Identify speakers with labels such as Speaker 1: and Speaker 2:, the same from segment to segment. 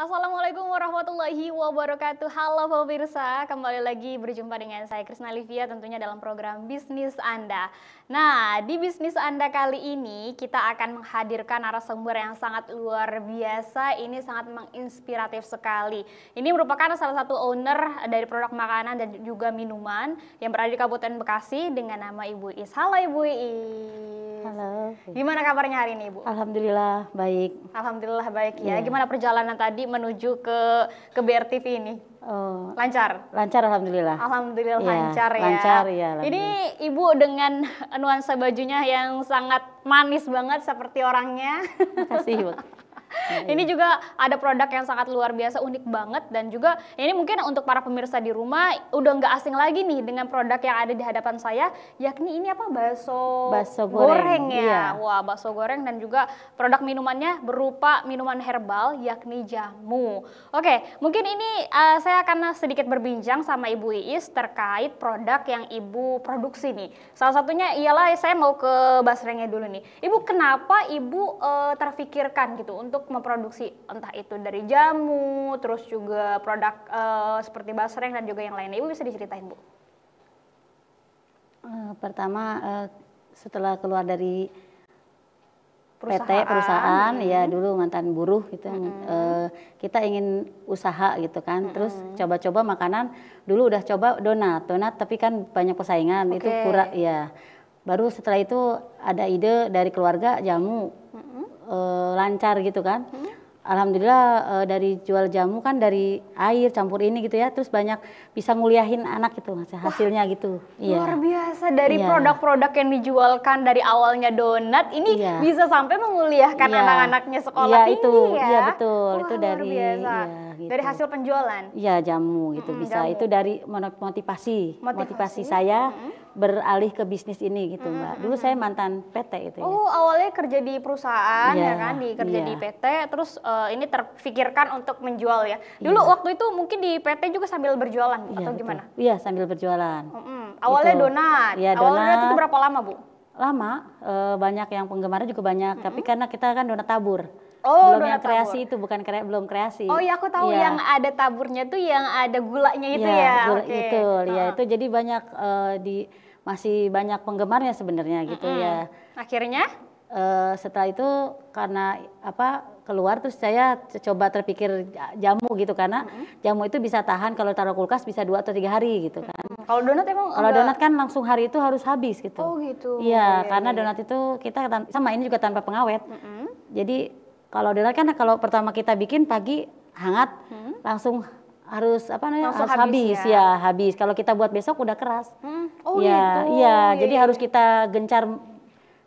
Speaker 1: Assalamualaikum warahmatullahi wabarakatuh. Halo pemirsa, kembali lagi berjumpa dengan saya Krisna Livia tentunya dalam program Bisnis Anda. Nah, di Bisnis Anda kali ini kita akan menghadirkan narasumber yang sangat luar biasa, ini sangat menginspiratif sekali. Ini merupakan salah satu owner dari produk makanan dan juga minuman yang berada di Kabupaten Bekasi dengan nama Ibu Is. Halo Ibu Is. Halo. Gimana kabarnya hari ini, Bu? Alhamdulillah baik. Alhamdulillah baik ya. Yeah. Gimana perjalanan tadi menuju ke ke BRTV ini? Oh. Lancar.
Speaker 2: Lancar alhamdulillah.
Speaker 1: Alhamdulillah yeah, lancar ya. Lancar ya. Ini Ibu dengan nuansa bajunya yang sangat manis banget seperti orangnya.
Speaker 2: Terima Bu.
Speaker 1: Ini juga ada produk yang sangat luar biasa, unik banget dan juga ini mungkin untuk para pemirsa di rumah udah nggak asing lagi nih dengan produk yang ada di hadapan saya, yakni ini apa bakso, bakso goreng, goreng ya. Iya. Wah, bakso goreng dan juga produk minumannya berupa minuman herbal yakni jamu. Oke, mungkin ini uh, saya akan sedikit berbincang sama Ibu Iis terkait produk yang Ibu produksi nih. Salah satunya ialah saya mau ke Basrengnya dulu nih. Ibu kenapa Ibu uh, terfikirkan gitu untuk untuk memproduksi entah itu dari jamu, terus juga produk uh, seperti basreng dan juga yang lainnya. Ibu bisa diceritain, Bu?
Speaker 2: Eh, pertama eh, setelah keluar dari
Speaker 1: perusahaan. PT perusahaan hmm. ya
Speaker 2: dulu mantan buruh gitu hmm. kita ingin usaha gitu kan hmm. terus coba-coba makanan dulu udah coba donat donat tapi kan banyak persaingan okay. itu kurang ya baru setelah itu ada ide dari keluarga jamu uh, lancar gitu kan. Hmm. Alhamdulillah uh, dari jual jamu kan dari air campur ini gitu ya. Terus banyak bisa nguliahin anak gitu mas hasilnya Wah, gitu. Iya. Luar iya. biasa dari iya. produk-produk iya. yang dijualkan dari awalnya
Speaker 1: donat ini iya. bisa sampai menguliahkan iya. anak-anaknya sekolah tinggi itu, ya. Iya betul Wah, itu dari biasa.
Speaker 2: gitu. dari hasil penjualan. Iya jamu gitu hmm, bisa jamu. itu dari motivasi motivasi, motivasi saya. Hmm beralih ke bisnis ini gitu mbak. Dulu saya mantan PT itu. Ya. Oh
Speaker 1: awalnya kerja di perusahaan yeah. ya iya, kan, di kerja yeah. di PT, terus uh, ini terfikirkan untuk menjual ya. Iya. Dulu yeah. waktu itu mungkin di PT juga sambil berjualan yeah, atau gimana?
Speaker 2: Iya sambil berjualan. Mm -hmm. Awalnya gitu. donat. Yeah, Awalnya donat itu berapa lama bu? Lama, Uh, banyak yang penggemarnya juga banyak. Mm -hmm. Tapi karena kita kan donat tabur. Oh, belum yang kreasi tabur. itu bukan kre belum kreasi. Oh iya aku tahu ya. yang ada taburnya tuh yang ada gulanya itu ya. ya. Gula, okay. Itu oh. ya itu jadi banyak uh, di masih banyak penggemarnya sebenarnya gitu mm -hmm. ya. Akhirnya uh, setelah itu karena apa keluar terus saya coba terpikir jamu gitu karena mm -hmm. jamu itu bisa tahan kalau taruh kulkas bisa dua atau tiga hari gitu kan. Mm -hmm. Kalau donat emang Kalau donat kan langsung hari itu harus habis gitu. Oh gitu. Iya, oh, karena donat itu kita sama ini juga tanpa pengawet. Mm -hmm. Jadi kalau donat kan kalau pertama kita bikin pagi hangat, hmm. langsung harus apa namanya harus habis, habis ya. ya habis. Kalau kita buat besok udah keras. Hmm. Oh ya, gitu. Iya, jadi harus kita gencar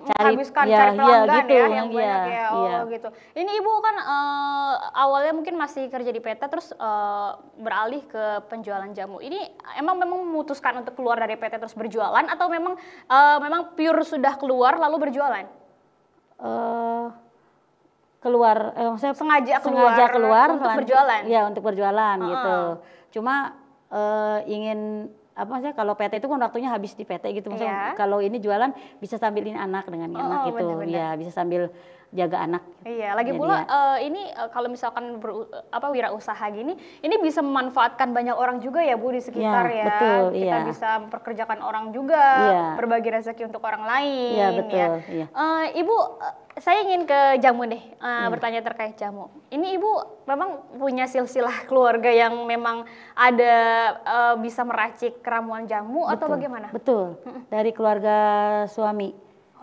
Speaker 2: cari habiskan ya, cari ya, pelanggan ya, gitu, ya yang ya, banyak ya. Oh iya.
Speaker 1: gitu. Ini ibu kan uh, awalnya mungkin masih kerja di PT terus uh, beralih ke penjualan jamu. Ini emang memang memutuskan untuk keluar dari PT terus berjualan atau memang uh, memang pure sudah keluar lalu berjualan?
Speaker 2: Uh, keluar eh, maksudnya sengaja keluar, sengaja keluar untuk pelan, berjualan. ya untuk berjualan uh -uh. gitu. Cuma uh, ingin apa sih? kalau PT itu kan waktunya habis di PT gitu maksudnya yeah. kalau ini jualan bisa sambil ini anak dengan oh, anak oh, gitu. ya bisa sambil jaga anak.
Speaker 1: Iya, lagi Jadi pula uh, ini uh, kalau misalkan ber, apa wirausaha gini, ini bisa memanfaatkan banyak orang juga ya Bu di iya, sekitar ya. ya. Betul, Kita iya. bisa memperkerjakan orang juga, iya. berbagi rezeki untuk orang lain. Iya, betul. Ya. Iya. Uh, Ibu saya ingin ke jamu deh uh, hmm. bertanya terkait jamu. Ini ibu memang punya silsilah keluarga yang memang ada uh, bisa meracik keramuan jamu betul, atau bagaimana?
Speaker 2: Betul. Hmm. Dari keluarga suami,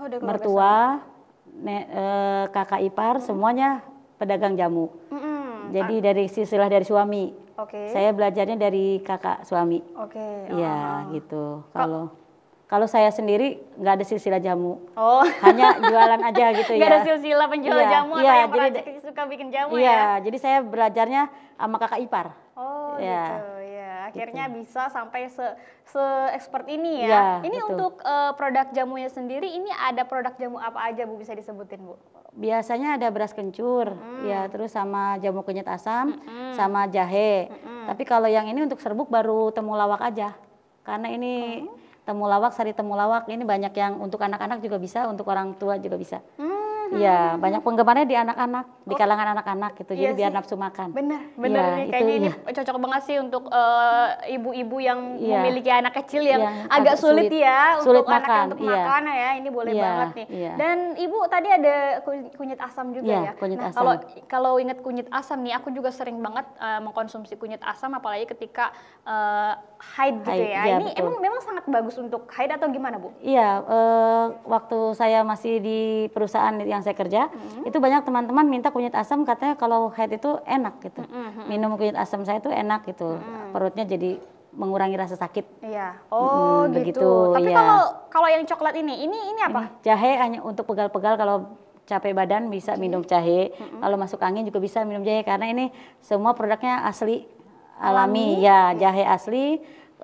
Speaker 1: oh, keluarga mertua,
Speaker 2: suami. Ne, uh, eh, kakak ipar, hmm. semuanya pedagang jamu. Hmm. Jadi ah. dari silsilah dari suami. Okay. Saya belajarnya dari kakak suami. Oke. Okay. Iya oh. gitu. Kalau kalau saya sendiri nggak ada silsilah jamu. Oh. Hanya jualan aja gitu ya. Gak ada silsilah penjual iya, jamu iya, atau yang
Speaker 1: suka bikin jamu iya, ya. Iya,
Speaker 2: jadi saya belajarnya sama kakak ipar.
Speaker 1: Oh, ya. gitu ya. Akhirnya gitu. bisa sampai se se expert ini ya. ya ini betul. untuk uh, produk jamunya sendiri ini ada produk jamu apa aja Bu bisa disebutin Bu?
Speaker 2: Biasanya ada beras kencur, hmm. ya terus sama jamu kunyit asam, hmm. sama jahe. Hmm. Tapi kalau yang ini untuk serbuk baru temulawak aja. Karena ini hmm temulawak, sari temulawak ini banyak yang untuk anak-anak juga bisa, untuk orang tua juga bisa. Hmm. Iya, hmm. banyak penggemarnya di anak-anak, di oh. kalangan anak-anak gitu. Iya jadi sih. biar nafsu makan. Benar, iya, benar. Ya, kayaknya ini iya.
Speaker 1: cocok banget sih untuk eh, ibu-ibu uh, yang iya. memiliki anak kecil yang, agak, sulit, sulit ya sulit untuk makan. anak untuk iya. makan ya. Ini boleh iya, banget nih. Iya. Dan ibu tadi ada kunyit asam juga iya, ya. Kunyit nah, Kalau kalau ingat kunyit asam nih, aku juga sering banget uh, mengkonsumsi kunyit asam, apalagi ketika uh, hide gitu ya. ya. Ini betul. emang memang sangat bagus untuk hide atau gimana Bu?
Speaker 2: Iya, eh, waktu saya masih di perusahaan yang saya kerja, hmm. itu banyak teman-teman minta kunyit asam katanya kalau hide itu enak gitu. Hmm, hmm, Minum kunyit asam saya itu enak gitu. Hmm. Perutnya jadi mengurangi rasa sakit.
Speaker 1: Iya. Oh hmm, gitu. Begitu, Tapi ya. kalau
Speaker 2: kalau yang coklat ini, ini ini apa? Ini jahe hanya untuk pegal-pegal kalau capek badan bisa minum jahe. Mm -hmm. Kalau masuk angin juga bisa minum jahe karena ini semua produknya asli alami, alami ya jahe asli,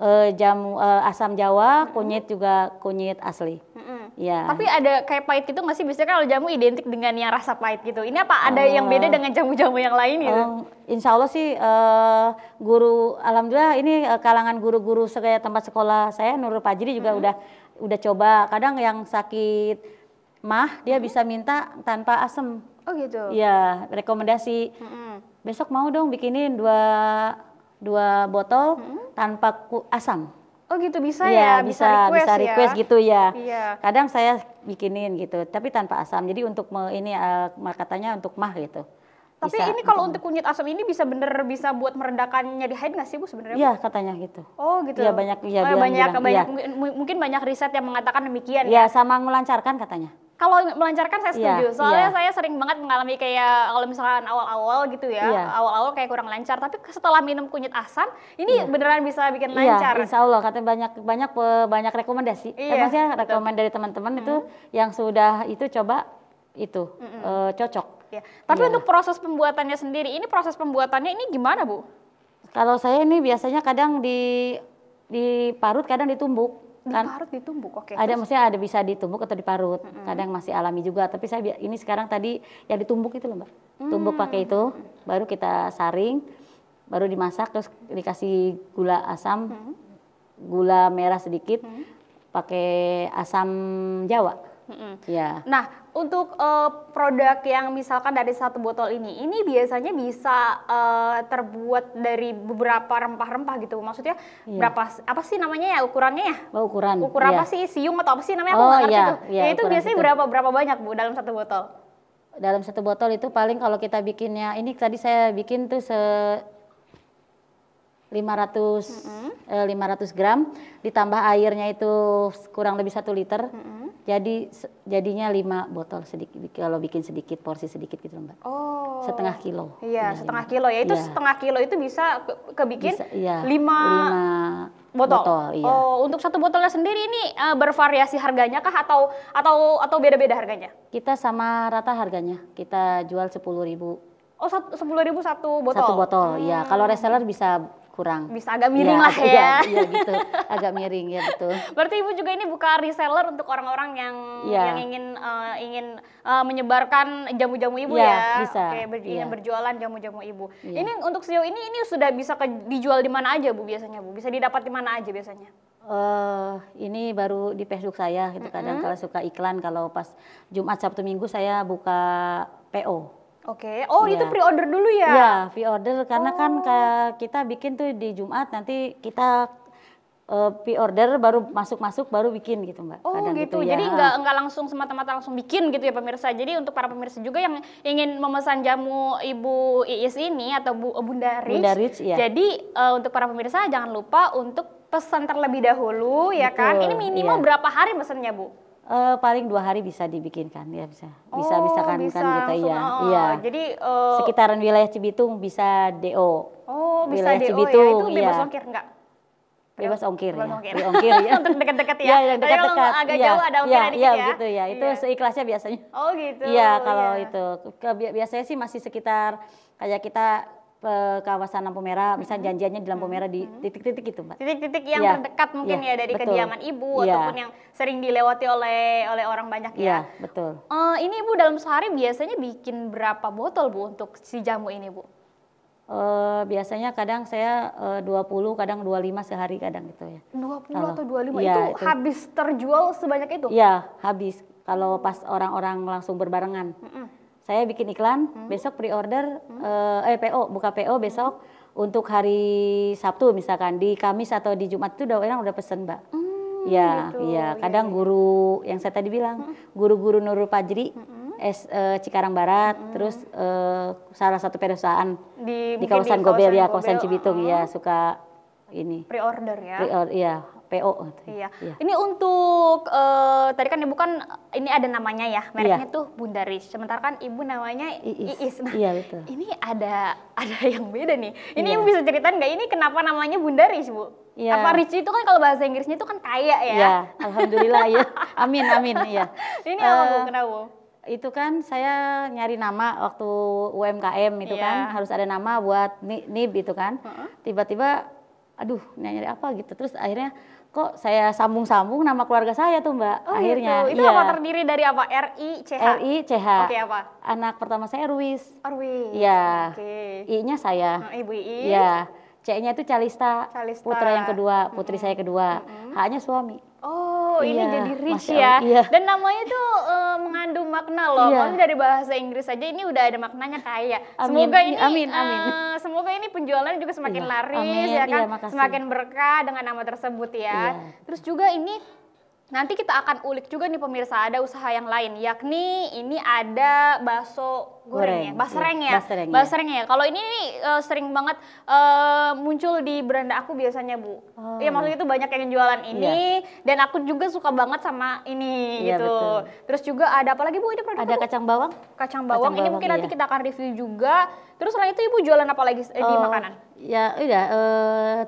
Speaker 2: uh, eh, jamu uh, eh, asam Jawa, kunyit juga kunyit asli. hmm Ya. Tapi ada kayak pahit gitu masih bisa kalau jamu identik dengan yang rasa pahit gitu. Ini apa ada uh, yang beda eh. dengan jamu-jamu yang lain gitu? Um, insya Allah sih uh, guru, alhamdulillah ini uh, kalangan guru-guru sekaya tempat sekolah saya Nurul Pajri juga hmm udah udah coba. Kadang yang sakit mah dia hmm bisa minta tanpa asam.
Speaker 1: Oh gitu. Ya
Speaker 2: rekomendasi.
Speaker 1: Mm-hmm.
Speaker 2: Besok mau dong bikinin dua dua botol hmm? tanpa asam. Oh gitu bisa ya, ya bisa bisa request, bisa ya. request ya? gitu ya. Iya. Kadang saya bikinin gitu, tapi tanpa asam. Jadi untuk me, ini uh, katanya untuk mah gitu. Tapi bisa, ini kalau untuk,
Speaker 1: kunyit asam ini bisa bener bisa buat meredakannya di haid nggak sih bu sebenarnya? Iya
Speaker 2: katanya gitu.
Speaker 1: Oh gitu. Iya banyak ya, oh, banyak bilang, banyak ya. mungkin banyak riset yang mengatakan demikian. Iya ya?
Speaker 2: sama melancarkan katanya.
Speaker 1: Kalau melancarkan saya setuju. Yeah, Soalnya yeah. saya sering banget mengalami kayak kalau misalkan awal-awal gitu ya, awal iya. awal-awal kayak kurang lancar. Tapi setelah minum kunyit asam, ini yeah. beneran bisa bikin iya, lancar. Yeah, insya
Speaker 2: Allah katanya banyak banyak banyak rekomendasi. Yeah, eh, maksudnya rekomendasi dari teman-teman hmm. itu yang sudah itu coba itu -hmm. e, cocok. Yeah. Tapi yeah. untuk proses pembuatannya sendiri, ini proses
Speaker 1: pembuatannya ini gimana bu?
Speaker 2: Kalau saya ini biasanya kadang di diparut kadang ditumbuk diparut
Speaker 1: kan ditumbuk oke okay, ada terus. maksudnya ada
Speaker 2: bisa ditumbuk atau diparut mm -hmm. kadang masih alami juga tapi saya ini sekarang tadi yang ditumbuk itu loh mbak mm. tumbuk hmm. pakai itu baru kita saring baru dimasak terus dikasih gula asam mm -hmm. gula merah sedikit mm -hmm. pakai asam jawa
Speaker 1: Hmm. Ya. Nah, untuk uh, produk yang misalkan dari satu botol ini, ini biasanya bisa uh, terbuat dari beberapa rempah-rempah gitu. Maksudnya ya. berapa apa sih namanya ya
Speaker 2: ukurannya ya? Oh, ukuran. Ukuran ya. apa sih? Siung atau apa sih namanya? Oh, ngerti ya, itu. Ya, ya itu biasanya itu. berapa berapa banyak Bu dalam satu botol? Dalam satu botol itu paling kalau kita bikinnya ini tadi saya bikin tuh se 500 mm -hmm. 500 gram ditambah airnya itu kurang lebih satu liter. Mm -hmm jadi jadinya lima botol sedikit kalau bikin sedikit porsi sedikit gitu mbak oh setengah kilo iya, iya setengah lima. kilo ya itu ya. setengah
Speaker 1: kilo itu bisa kebikin bisa, ya. lima, lima
Speaker 2: botol, botol iya.
Speaker 1: oh untuk satu botolnya sendiri ini uh, bervariasi harganya kah atau atau atau beda beda harganya
Speaker 2: kita sama rata harganya kita jual sepuluh ribu
Speaker 1: oh sepuluh ribu satu botol satu botol iya. hmm. ya kalau
Speaker 2: reseller bisa kurang bisa agak miring ya, lah iya, ya. Iya, ya, gitu. Agak miring ya betul.
Speaker 1: Berarti Ibu juga ini buka reseller untuk orang-orang yang ya. yang ingin uh, ingin uh, menyebarkan jamu-jamu Ibu ya. ya. Bisa. Oke, ber ya. berjualan jamu-jamu Ibu. Ya. Ini untuk sejauh ini ini sudah bisa ke, dijual di mana aja Bu biasanya Bu? Bisa didapat di mana aja biasanya?
Speaker 2: Uh, ini baru di Facebook saya gitu kadang mm -hmm. kalau suka iklan kalau pas Jumat Sabtu Minggu saya buka PO. Oke, okay. oh ya. itu iya. pre-order dulu ya? Ya, pre-order karena kan oh. kan kita bikin tuh di Jumat nanti kita uh, pre-order baru masuk-masuk baru bikin gitu mbak. Oh Kadang gitu, gitu ya. jadi nggak
Speaker 1: nggak langsung semata-mata langsung bikin gitu ya pemirsa. Jadi untuk para pemirsa juga yang ingin memesan jamu Ibu Iis ini atau Bu eh, Bunda Rich, Bunda Rich ya. jadi uh, untuk para pemirsa jangan lupa untuk pesan terlebih
Speaker 2: dahulu Betul, ya kan. Ini minimal iya. berapa
Speaker 1: hari pesannya Bu?
Speaker 2: Uh, paling dua hari bisa dibikinkan ya bisa bisa oh, bisa kan bisa, kan gitu ya oh, iya jadi uh, sekitaran wilayah Cibitung bisa do oh wilayah bisa do Cibitung, ya itu bebas iya. ongkir enggak bebas ongkir bebas ya. ongkir, iya. ya. ongkir ya. Iya, untuk dekat-dekat ya. ya dekat-dekat. agak ya. jauh ada ongkir ya, dikit ya. Iya, gitu ya. Itu ya. seikhlasnya biasanya. Oh, gitu. Iya, oh, kalau ya. itu. Biasanya sih masih sekitar kayak kita Eh, kawasan lampu merah, misalnya janjiannya di lampu merah di titik-titik itu, Mbak. Titik-titik
Speaker 1: yang ya. terdekat mungkin ya, ya dari betul. kediaman ibu ya. ataupun yang sering dilewati oleh oleh orang banyak ya. Iya, betul. Uh, ini ibu dalam sehari biasanya bikin berapa botol Bu untuk si jamu ini, Bu?
Speaker 2: Uh, biasanya kadang saya uh, 20, kadang 25 sehari kadang gitu ya.
Speaker 1: 20 Kalau, atau 25 ya, itu, itu habis
Speaker 2: terjual sebanyak itu? Iya, habis. Kalau pas orang-orang langsung berbarengan. Mm -mm saya bikin iklan hmm. besok pre-order hmm. eh, eh PO buka PO besok hmm. untuk hari Sabtu misalkan di Kamis atau di Jumat itu udah orang udah pesen mbak. Hmm. Ya, gitu. ya. Kadang iya. guru yang saya tadi bilang, hmm. guru-guru hmm. Nurul Pajri hmm. es, eh, Cikarang Barat, hmm. terus eh, salah satu perusahaan di, di kawasan, Gobelia, kawasan Gobel, ya, kawasan Cibitung oh. ya suka ini.
Speaker 1: Pre-order ya. Pre-order
Speaker 2: ya. PO. Oh,
Speaker 1: iya. Ya. Ini untuk uh, tadi kan ibu kan ini ada namanya ya iya. mereknya ya. tuh Bundaris. Sementara kan ibu namanya Iis. Iis. Nah, iya betul. Ini ada ada yang beda nih. Ini ibu iya. bisa ceritain nggak ini kenapa namanya Bundaris bu? Ya. Apa rich itu kan kalau bahasa Inggrisnya itu kan kaya ya? Iya. Alhamdulillah ya. Amin amin ya.
Speaker 2: Ini apa bu? Eh, kenapa itu kan saya nyari nama waktu UMKM itu ya. kan harus ada nama buat NIB itu kan. Tiba-tiba uh -huh. aduh nyari apa gitu. Terus akhirnya kok saya sambung-sambung nama keluarga saya tuh mbak oh, akhirnya itu, itu iya. apa terdiri dari apa R I C H oke okay, apa anak pertama saya Ruiz Ruiz ya okay. I nya saya oh, ibu I ya C nya itu Calista, Calista. putra yang kedua putri mm -hmm. saya kedua mm -hmm. H nya suami
Speaker 1: oh Oh, ini iya, jadi rich ya. Iya. Dan namanya tuh uh, mengandung makna loh. Iya. dari bahasa Inggris saja ini udah ada maknanya kayak. Semoga ini amin, amin. Uh, semoga ini penjualan juga semakin iya. laris amin. ya kan. Iya, semakin berkah dengan nama tersebut ya. Iya. Terus juga ini Nanti kita akan ulik juga nih pemirsa ada usaha yang lain yakni ini ada bakso goreng, ya, goreng. Iya, ya, basreng ya. Basreng, ya. Kalau ini, uh, sering banget uh, muncul di beranda aku biasanya, Bu. Oh, iya, oh. maksudnya itu iya. banyak yang jualan ini yeah. dan aku juga suka banget sama ini yeah, gitu. Betul. Terus juga ada apa lagi Bu ini produk? Ada apa, kacang bawang. Kacang bawang kacang ini mungkin iya. nanti kita akan review juga. Terus selain itu Ibu jualan apa lagi
Speaker 2: eh, oh. di eh, makanan? ya udah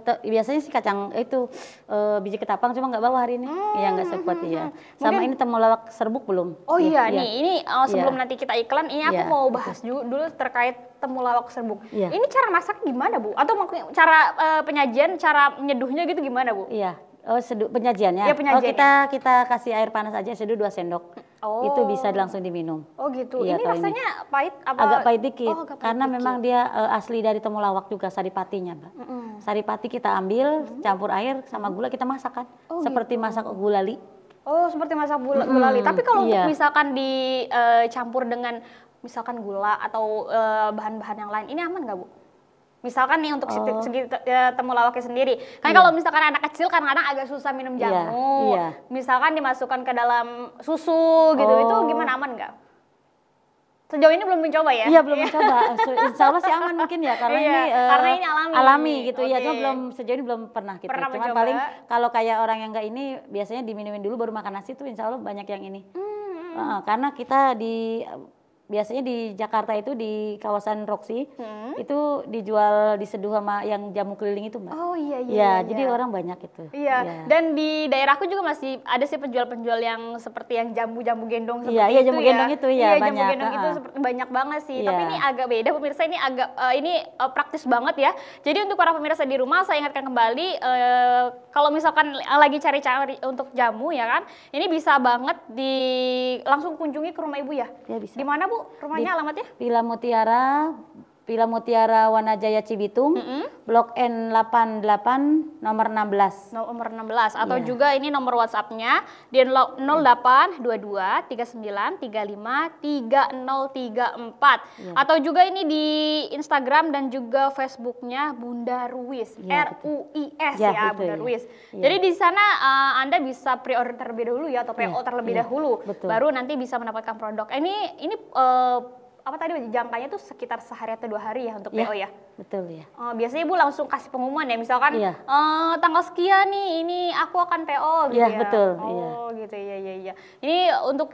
Speaker 2: uh, biasanya sih kacang itu uh, biji ketapang cuma nggak bawa hari ini hmm. ya nggak sekuat hmm, ya Mungkin, hmm. sama ini temulawak serbuk belum oh iya, iya. nih ini uh, sebelum ya. nanti
Speaker 1: kita iklan ini aku ya, mau bahas betul. dulu terkait temulawak serbuk ya. ini cara masak gimana bu atau cara uh, penyajian cara menyeduhnya gitu gimana bu iya
Speaker 2: Oh, seduh penyajiannya. Ya, penyajian, oh, kita ya. kita kasih air panas aja seduh dua sendok. Oh. Itu bisa oh. langsung diminum.
Speaker 1: Oh gitu. Ya, ini rasanya ini. pahit apa? Agak pahit dikit. Oh, agak pahit karena dikit. memang dia
Speaker 2: uh, asli dari temulawak juga saripatinya, Mbak. Mm -hmm. Saripati kita ambil, mm -hmm. campur air sama gula kita masak kan. Oh, Seperti gitu. masak gulali.
Speaker 1: Oh, seperti masak gula, hmm, gulali. Tapi kalau iya. untuk misalkan dicampur eh, dengan misalkan gula atau eh, bahan-bahan uh, bahan -bahan yang lain, ini aman nggak, Bu? Misalkan nih untuk oh. segi ya, temu lawaknya sendiri. Kan yeah. kalau misalkan anak kecil kadang-kadang agak susah minum iya, jamu. Yeah. Yeah. Misalkan dimasukkan ke dalam
Speaker 2: susu gitu, oh. itu gimana aman nggak? Sejauh ini belum mencoba ya? Iya belum mencoba. Insya Allah sih aman mungkin ya karena iya, ini uh, karena ini alami. Alami gitu okay. ya, cuma belum sejauh ini belum pernah Gitu. Pernah Cuman paling kalau kayak orang yang enggak ini biasanya diminumin dulu baru makan nasi tuh Insya Allah banyak yang ini. Hmm. Uh, karena kita di biasanya di Jakarta itu di kawasan Roxy hmm? itu dijual diseduh sama yang jamu keliling itu mbak. Oh iya iya. Ya, iya. jadi iya. orang banyak itu. Iya. iya. Dan
Speaker 1: di daerahku juga masih ada sih penjual-penjual yang seperti yang jamu-jamu gendong iya, seperti iya, ya. iya, iya, jamu gendong itu ya iya, banyak. Jamu gendong itu seperti, banyak banget sih. Iya. Tapi ini agak beda pemirsa ini agak uh, ini uh, praktis banget ya. Jadi untuk para pemirsa di rumah saya ingatkan kembali uh, kalau misalkan lagi cari-cari untuk jamu ya kan, ini bisa banget di langsung kunjungi ke rumah ibu
Speaker 2: ya. Iya bisa. Di mana bu? rumahnya alamatnya? Villa Mutiara Villa Mutiara Wanajaya Cibitung, mm -hmm. Blok N88 nomor 16. Nomor 16 atau yeah. juga
Speaker 1: ini nomor WhatsApp-nya di 0822 39 35 3034 yeah. atau juga ini di Instagram dan juga Facebook-nya Bunda Ruiz, yeah, iya, R U I S yeah, ya, Bunda iya. Ruiz. Yeah. Jadi di sana uh, Anda bisa pre-order terlebih dahulu ya atau iya, PO yeah. terlebih yeah. dahulu, betul. baru nanti bisa mendapatkan produk. Ini ini uh, apa tadi jangkanya tuh sekitar sehari atau dua hari ya untuk ya, PO ya? Betul ya. Uh, biasanya ibu langsung kasih pengumuman ya, misalkan ya. Uh, tanggal sekian nih, ini aku akan PO gitu ya. ya. betul. Oh ya. gitu ya ya ya. Ini untuk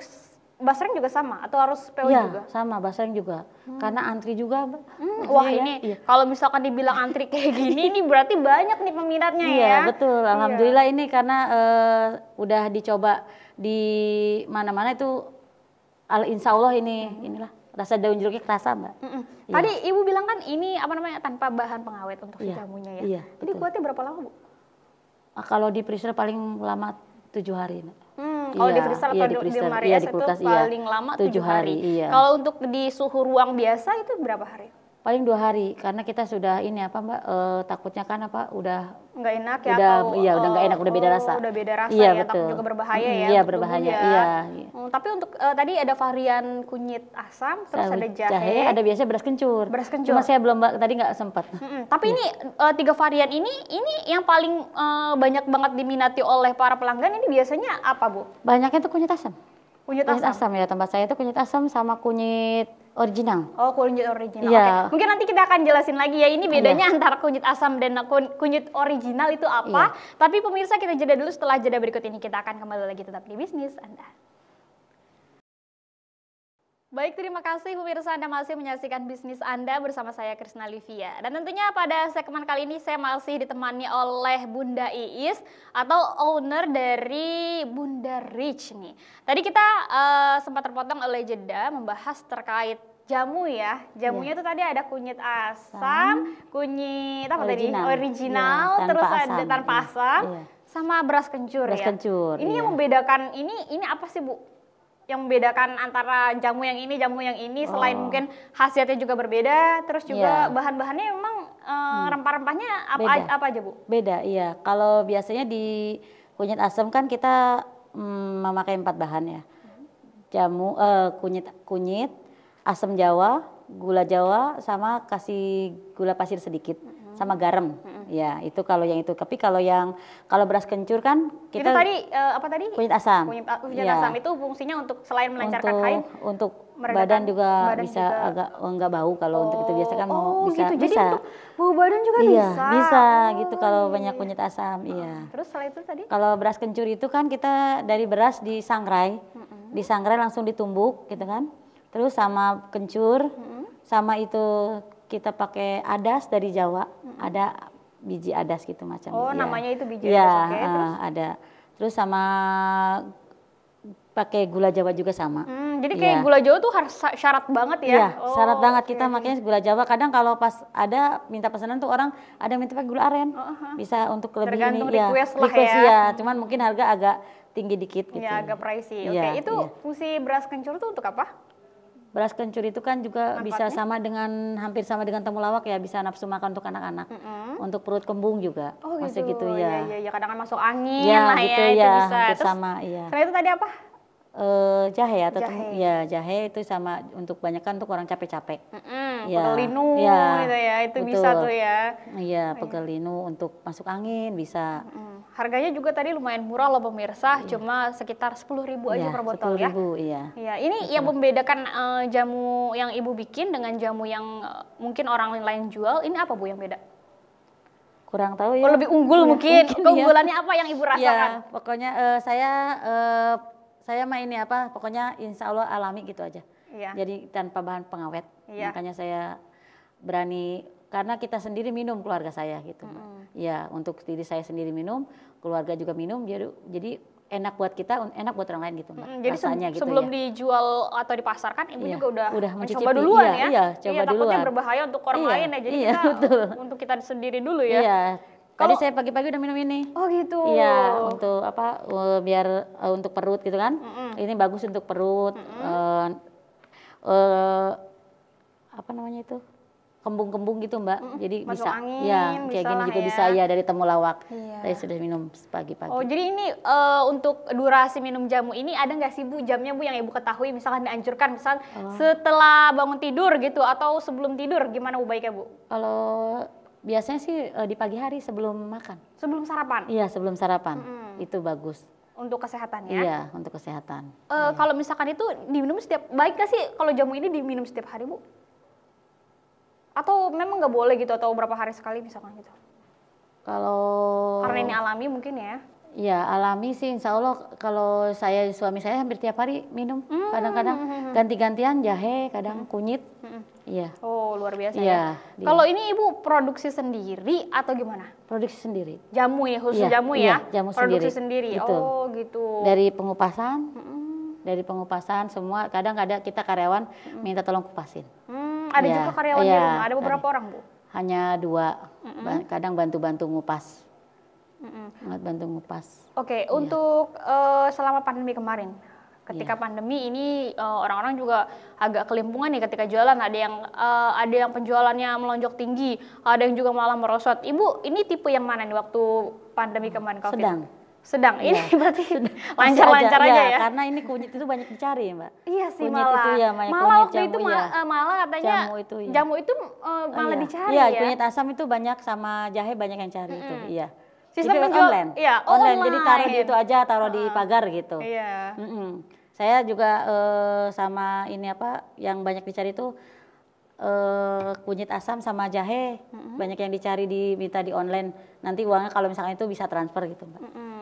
Speaker 1: Basreng juga sama atau harus PO ya, juga? sama
Speaker 2: Basreng juga. Hmm. Karena antri juga. Hmm, wah ya, ini ya. kalau misalkan dibilang antri kayak gini ini berarti banyak nih peminatnya iya, ya. Iya, betul. Alhamdulillah ya. ini karena uh, udah dicoba di mana-mana itu al insya Allah ini hmm. inilah rasa daun jeruknya kerasa mbak.
Speaker 1: Mm -mm. Iya. Tadi ya. ibu bilang kan ini apa namanya tanpa bahan pengawet untuk ya. jamunya ya. Iya, Jadi betul. kuatnya berapa lama bu?
Speaker 2: Nah, kalau di freezer paling lama tujuh hari. Mbak. Hmm, kalau iya, di freezer iya, atau di, freezer, di lemari iya, ya, itu iya, paling lama tujuh hari. hari. Iya. Kalau
Speaker 1: untuk di suhu ruang biasa itu berapa hari?
Speaker 2: paling dua hari karena kita sudah ini apa mbak e, takutnya kan apa udah nggak enak ya udah atau, iya udah nggak enak udah beda oh, rasa udah beda rasa iya, ya betul. takut juga berbahaya ya iya berbahaya ya. iya
Speaker 1: hmm, tapi untuk e, tadi ada varian kunyit asam terus Sawi, ada jahe, jahe ada
Speaker 2: biasanya beras kencur beras kencur cuma saya belum tadi nggak sempat
Speaker 1: hmm, tapi iya. ini e, tiga varian ini ini yang paling e, banyak banget diminati oleh para pelanggan ini biasanya apa bu
Speaker 2: banyaknya itu kunyit asam kunyit, kunyit asam. ya tempat saya itu kunyit asam sama kunyit original.
Speaker 1: Oh, kunyit original. Yeah. Okay. Mungkin nanti kita akan jelasin lagi ya ini bedanya yeah. antara kunyit asam dan kunyit original itu apa. Yeah. Tapi pemirsa kita jeda dulu setelah jeda berikut ini kita akan kembali lagi tetap di bisnis Anda. Baik, terima kasih pemirsa Anda masih menyaksikan bisnis Anda bersama saya Krisna Livia. Dan tentunya pada segmen kali ini saya masih ditemani oleh Bunda Iis atau owner dari Bunda Rich nih. Tadi kita uh, sempat terpotong oleh jeda membahas terkait jamu ya. Jamunya itu iya. tuh tadi ada kunyit asam, kunyit apa tadi? Original, yeah, terus asam. ada tanpa iya. asam. Yeah. Sama beras kencur beras ya. kencur. Ini yang iya. membedakan ini ini apa sih, Bu? yang membedakan antara jamu yang ini jamu yang ini selain oh. mungkin khasiatnya juga berbeda terus juga yeah.
Speaker 2: bahan-bahannya memang e, hmm. rempah-rempahnya apa apa aja Bu? Beda iya. Kalau biasanya di kunyit asam kan kita mm, memakai empat bahan ya. Jamu e, kunyit kunyit asam jawa, gula jawa sama kasih gula pasir sedikit. Hmm sama garam. Mm-hmm. Ya, itu kalau yang itu. Tapi kalau yang kalau beras kencur kan kita Itu tadi
Speaker 1: uh, apa tadi? Kunyit asam. Kunyit, kunyit ya. asam itu fungsinya untuk selain melancarkan untuk, kain
Speaker 2: untuk badan juga badan bisa juga. agak oh, enggak bau kalau oh, untuk itu biasa kan oh, mau bisa gitu. Jadi bisa. untuk bau badan juga iya, bisa. bisa oh. gitu kalau iya, banyak iya. kunyit asam, oh. iya. Terus selain itu tadi? Kalau beras kencur itu kan kita dari beras disangrai. Mm-hmm. Disangrai langsung ditumbuk gitu kan. Terus sama kencur, mm-hmm. sama itu kita pakai adas dari Jawa, hmm. ada biji adas gitu macam. Oh, ya. namanya itu biji ya, adas. Okay, uh, eh, ada. Terus sama pakai gula Jawa juga sama. Hmm, jadi kayak ya. gula Jawa tuh harus syarat banget ya. Iya, oh, syarat banget kita makanya gula Jawa. Kadang kalau pas ada minta pesanan tuh orang ada minta pakai gula aren. uh oh, -huh. Bisa untuk lebih Tergantung ini iya, request ya. Lah request ya. ya. Cuman mungkin harga agak tinggi dikit iya, gitu. Ya, agak
Speaker 1: pricey. Iya, oke, okay. itu ya. fungsi beras kencur tuh untuk apa?
Speaker 2: beras kencur itu kan juga Manfaatnya? bisa sama dengan hampir sama dengan temulawak ya bisa nafsu makan untuk anak-anak mm -hmm. untuk perut kembung juga oh, gitu. maksudnya gitu ya ya, ya,
Speaker 1: ya kadang kan masuk angin ya, lah gitu ya, ya itu bisa Terus, sama ya Karena itu tadi apa
Speaker 2: uh, jahe atau jahe. ya jahe itu sama untuk banyak kan untuk orang capek-capek. Mm -hmm, ya. linu ya, gitu ya, itu betul. bisa tuh ya. Iya, oh, iya. pegel linu untuk masuk angin bisa. Mm -hmm.
Speaker 1: Harganya juga tadi lumayan murah loh pemirsa, mm. cuma sekitar sepuluh ribu aja ya, per botol 10 ya. ribu, ya. Iya. Ya, ini betul. yang membedakan uh, jamu yang Ibu bikin dengan jamu yang uh, mungkin orang lain jual, ini apa
Speaker 2: Bu yang beda? kurang tahu ya. Oh, lebih unggul iya, mungkin. mungkin iya. Keunggulannya ya. apa yang Ibu rasakan? Ya, pokoknya uh, saya uh, saya mah ini apa pokoknya insya Allah alami gitu aja iya. jadi tanpa bahan pengawet iya. makanya saya berani karena kita sendiri minum keluarga saya gitu hmm. ya untuk diri saya sendiri minum keluarga juga minum jadi jadi enak buat kita enak buat orang lain gitu mbak jadi rasanya se gitu sebelum ya.
Speaker 1: dijual atau dipasarkan ibu iya, juga udah, udah mencoba duluan iya, ya iya, coba iya, duluan berbahaya untuk orang iya, lain ya jadi iya, kita, betul. untuk kita sendiri dulu ya iya Tadi saya pagi-pagi udah minum ini.
Speaker 2: Oh gitu. Iya, untuk apa? Uh, biar uh, untuk perut gitu kan. Mm -mm. Ini bagus untuk perut. Mm Uh, uh, apa namanya itu? Kembung-kembung gitu mbak. Mm -mm. Jadi Masuk bisa. Angin, ya, kayak gini juga gitu ya. bisa ya iya, dari temulawak. Iya. Tadi sudah minum pagi-pagi. Oh
Speaker 1: jadi ini uh, untuk durasi minum jamu ini ada nggak sih bu jamnya bu yang ibu ketahui misalkan dianjurkan misal oh. setelah bangun tidur gitu atau sebelum tidur gimana bu baiknya bu? Kalau Biasanya sih uh, di pagi hari sebelum makan. Sebelum sarapan? Iya,
Speaker 2: sebelum sarapan. Hmm. Itu bagus.
Speaker 1: Untuk kesehatan ya? Iya,
Speaker 2: untuk kesehatan.
Speaker 1: Uh, eh, yeah. Kalau misalkan itu diminum setiap, baik gak sih kalau jamu ini diminum setiap hari Bu? Atau memang nggak boleh gitu, atau
Speaker 2: berapa hari sekali misalkan gitu? Kalau... Karena ini
Speaker 1: alami mungkin ya?
Speaker 2: Iya alami sih insya Allah kalau saya suami saya hampir tiap hari minum. Hmm. Kadang-kadang hmm, hmm, ganti-gantian jahe, kadang kunyit. Iya.
Speaker 1: Oh, luar biasa iya, ya. Kalau ini Ibu
Speaker 2: produksi sendiri atau gimana? Produksi sendiri. Jamu ya, khusus iya, iya, ya, jamu ya. Iya, jamu produksi sendiri. sendiri. Gitu. Oh,
Speaker 1: gitu. Dari
Speaker 2: pengupasan? hmm Dari pengupasan semua kadang kadang kita karyawan hmm minta tolong kupasin.
Speaker 1: Hmm, ada ya, juga karyawan ya, di iya, rumah, ada beberapa ada. orang, Bu?
Speaker 2: Hanya dua. hmm Kadang bantu-bantu ngupas.
Speaker 1: Mm-hmm. Bantu ngupas. Oke, okay, ya. untuk uh, selama pandemi kemarin Ketika yeah. pandemi ini orang eh, orang-orang juga agak kelimpungan nih ketika jualan. Ada yang uh, ada yang penjualannya melonjak tinggi, ada yang juga malah merosot. Ibu, ini tipe yang mana nih waktu pandemi kemarin Covid? Sedang. Sedang. Ini yeah. berarti
Speaker 2: lancar-lancar aja, iya, aja ya, Karena ini kunyit itu banyak dicari, Mbak. Iya sih kunyit malah. Itu ya, banyak malah kunyit, waktu itu ya. malah katanya jamu itu, ya. jamu itu uh, malah iya. dicari iya, ya. Iya, kunyit asam itu banyak sama jahe banyak yang cari mm -hmm. itu. Iya. Sistem penjual online. Iya, online. online. Jadi taruh di itu aja, taruh di ah, pagar gitu. Iya. Mm -mm saya juga eh, sama ini apa yang banyak dicari itu eh, kunyit asam sama jahe mm-hmm. banyak yang dicari diminta di online nanti uangnya kalau misalkan itu bisa transfer gitu mbak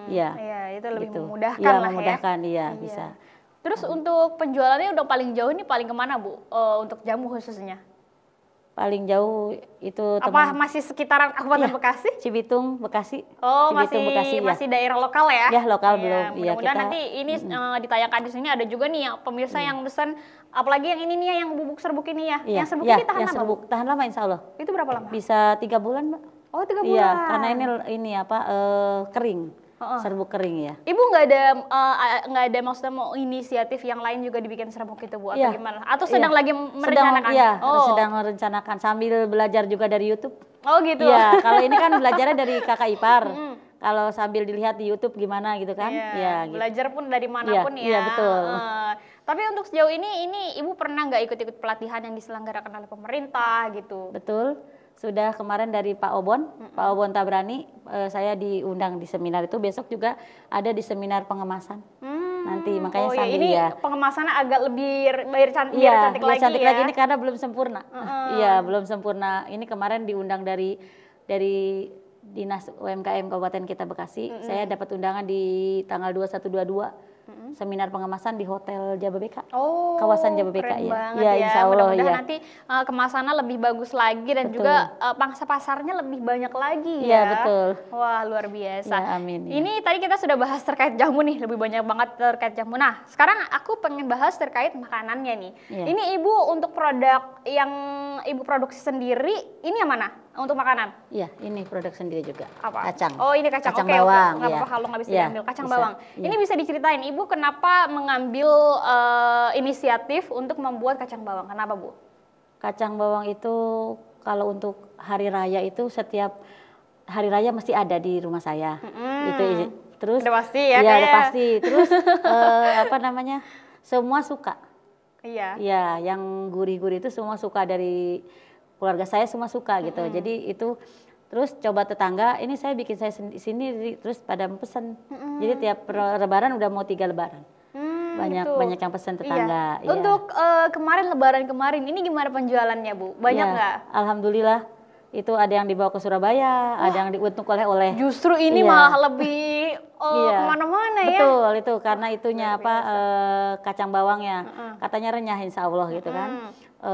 Speaker 2: iya mm-hmm.
Speaker 1: iya itu lebih gitu. memudahkan iya, ya, lah memudahkan ya iya, iya. bisa terus hmm. untuk penjualannya udah paling jauh ini paling kemana bu uh, untuk jamu khususnya
Speaker 2: Paling jauh itu teman. Apa masih sekitaran Kabupaten iya, Bekasi? Cibitung, Bekasi.
Speaker 1: Oh, Cibitung, masih Bekasi, iya. masih daerah lokal ya? Ya, lokal ya, belum. Iya, mudah ya, kita, nanti ini mm. uh, eh, ditayangkan di sini ada juga nih ya pemirsa mm. yang pesan apalagi yang ini nih ya yang bubuk serbuk ini ya. iya, yang serbuk iya, ini tahan yang lama. Serbuk,
Speaker 2: tahan lama insya Allah. Itu berapa lama? Bisa tiga bulan, Mbak.
Speaker 1: Oh, tiga bulan. Iya, karena ini
Speaker 2: ini apa uh, kering serbuk kering ya.
Speaker 1: Ibu nggak ada eh, nggak uh, ada maksudnya mau inisiatif yang lain juga dibikin serbuk itu bu atau ya. gimana? Atau iya. sedang ya. lagi merencanakan? Sedang, ya, oh. sedang
Speaker 2: merencanakan sambil belajar juga dari YouTube. Oh gitu. Iya, kalau ini kan belajarnya dari kakak ipar. Hmm. Kalau sambil dilihat di YouTube gimana gitu kan? Iya. Ya, Gitu. Belajar
Speaker 1: pun dari manapun iya, ya. Iya betul. Uh, tapi untuk sejauh ini, ini ibu pernah nggak ikut-ikut pelatihan yang diselenggarakan oleh pemerintah gitu?
Speaker 2: Betul sudah kemarin dari Pak Obon, hmm Pak Obon Tabrani, eh, saya diundang di seminar itu. Besok juga ada di seminar pengemasan. Mm. Nanti makanya oh, iya, sambil ya. Ini pengemasannya agak lebih iya, lebih cantik, iya, cantik lagi cantik ya. lagi ini karena belum sempurna. Mm-hmm. Iya, belum sempurna. Ini kemarin diundang dari dari Dinas UMKM Kabupaten kita Bekasi. hmm Saya dapat undangan di tanggal 2122. dua seminar pengemasan di Hotel Jababeka. Oh, kawasan Jababeka ya. Banget ya, ya, insya Allah Mudah ya. Nanti
Speaker 1: uh, kemasannya lebih bagus lagi dan betul. juga uh, pangsa pasarnya lebih banyak lagi ya. Iya, betul. Wah, luar biasa. Ya, amin. Ya. Ini tadi kita sudah bahas terkait jamu nih, lebih banyak banget terkait jamu. Nah, sekarang aku pengen bahas terkait makanannya nih. Ya. Ini Ibu untuk produk yang Ibu produksi sendiri, ini yang mana? Untuk makanan?
Speaker 2: Iya, ini produk sendiri juga. Apa? Kacang. Oh, ini kacang. Kacang okay, bawang. Oke, apa-apa kalau iya. nggak bisa ya, diambil. Kacang bisa, bawang. Ya. Ini
Speaker 1: bisa diceritain, Ibu kenapa mengambil uh, inisiatif untuk membuat kacang bawang? Kenapa, Bu?
Speaker 2: Kacang bawang itu kalau untuk hari raya itu setiap hari raya mesti ada di rumah saya. Mm-hmm. Itu terus. Udah pasti ya? Iya, udah ya? pasti. Terus uh, apa namanya, semua suka. Iya. Iya, yang gurih-gurih itu semua suka dari keluarga saya semua suka gitu. Mm -hmm. Jadi itu terus coba tetangga ini saya bikin saya sini terus pada pesan. Mm -hmm. Jadi tiap lebaran udah mau tiga lebaran.
Speaker 1: Hmm, banyak gitu. banyak yang pesan iya. tetangga. Iya. Ya. Untuk uh, kemarin lebaran kemarin ini gimana penjualannya Bu? Banyak iya, nggak? Ya,
Speaker 2: Alhamdulillah itu ada yang dibawa ke Surabaya, Wah, ada yang diuntung oleh-oleh. Justru ini iya. malah
Speaker 1: lebih oh, iya. kemana-mana ya. Betul
Speaker 2: itu karena itunya apa e, kacang bawangnya, mm -hmm. katanya renyah Insya Allah gitu kan. E,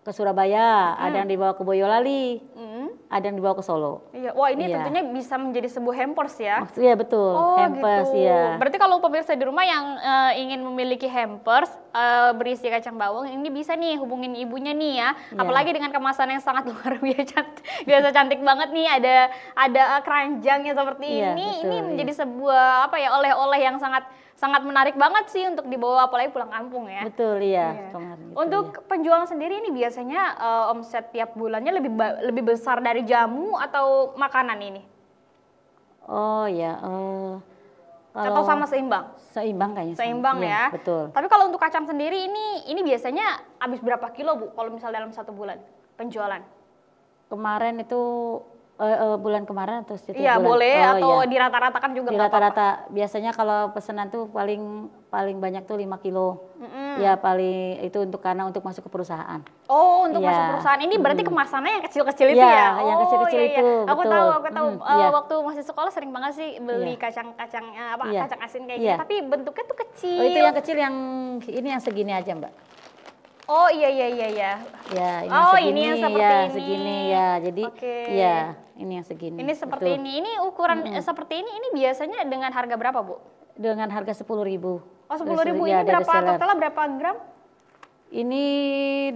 Speaker 2: ke Surabaya, hmm. ada yang dibawa ke Boyolali, hmm. ada yang dibawa ke Solo.
Speaker 1: Iya, wah ini iya. tentunya bisa menjadi sebuah hampers ya. Iya
Speaker 2: betul, oh, hampers gitu. ya. Berarti
Speaker 1: kalau pemirsa di rumah yang uh, ingin memiliki hampers uh, berisi kacang bawang, ini bisa nih hubungin ibunya nih ya. Iya. Apalagi dengan kemasan yang sangat luar biasa, biasa cantik banget nih. Ada ada keranjangnya seperti iya, ini, betul, ini menjadi iya. sebuah apa ya oleh-oleh yang sangat sangat menarik banget sih untuk dibawa apalagi pulang kampung ya. Betul ya. iya. iya. Untuk iya. penjual sendiri ini biasanya uh, omset tiap bulannya lebih lebih besar dari jamu atau makanan ini?
Speaker 2: Oh ya. Uh, kalau atau sama seimbang?
Speaker 1: Seimbang kayaknya. Seimbang ya. ya. Betul. Tapi kalau untuk kacang sendiri ini ini biasanya habis berapa kilo bu? Kalau misal dalam satu bulan penjualan?
Speaker 2: Kemarin itu uh, uh, bulan kemarin atau setiap iya, bulan? boleh oh, atau iya. dirata-ratakan juga Dirata-rata. Biasanya kalau pesanan tuh paling paling banyak tuh lima kilo. Mm-hmm. Ya paling itu untuk karena untuk masuk ke perusahaan. Oh, untuk ya. masuk perusahaan. Ini berarti
Speaker 1: kemasannya yang kecil-kecil iya, ya, itu ya? Oh, yang kecil-kecil iya, iya. itu. Ya. Aku betul. tahu, aku tahu. Mm, uh, Waktu masih sekolah sering banget sih beli kacang-kacang apa kacang asin kayak gitu. Tapi bentuknya tuh kecil. Oh, itu yang kecil
Speaker 2: yang ini yang segini aja, Mbak.
Speaker 1: Oh iya iya iya ya.
Speaker 2: Ya, ini oh, ya, segini, ini yang seperti ya, ini. segini ya. Jadi okay. ya, ini yang segini. Ini seperti betul. ini.
Speaker 1: Ini ukuran mm -hmm. seperti ini ini biasanya dengan harga berapa, Bu?
Speaker 2: Dengan harga 10.000. Oh, 10.000 ini ya, berapa totalnya berapa gram? Ini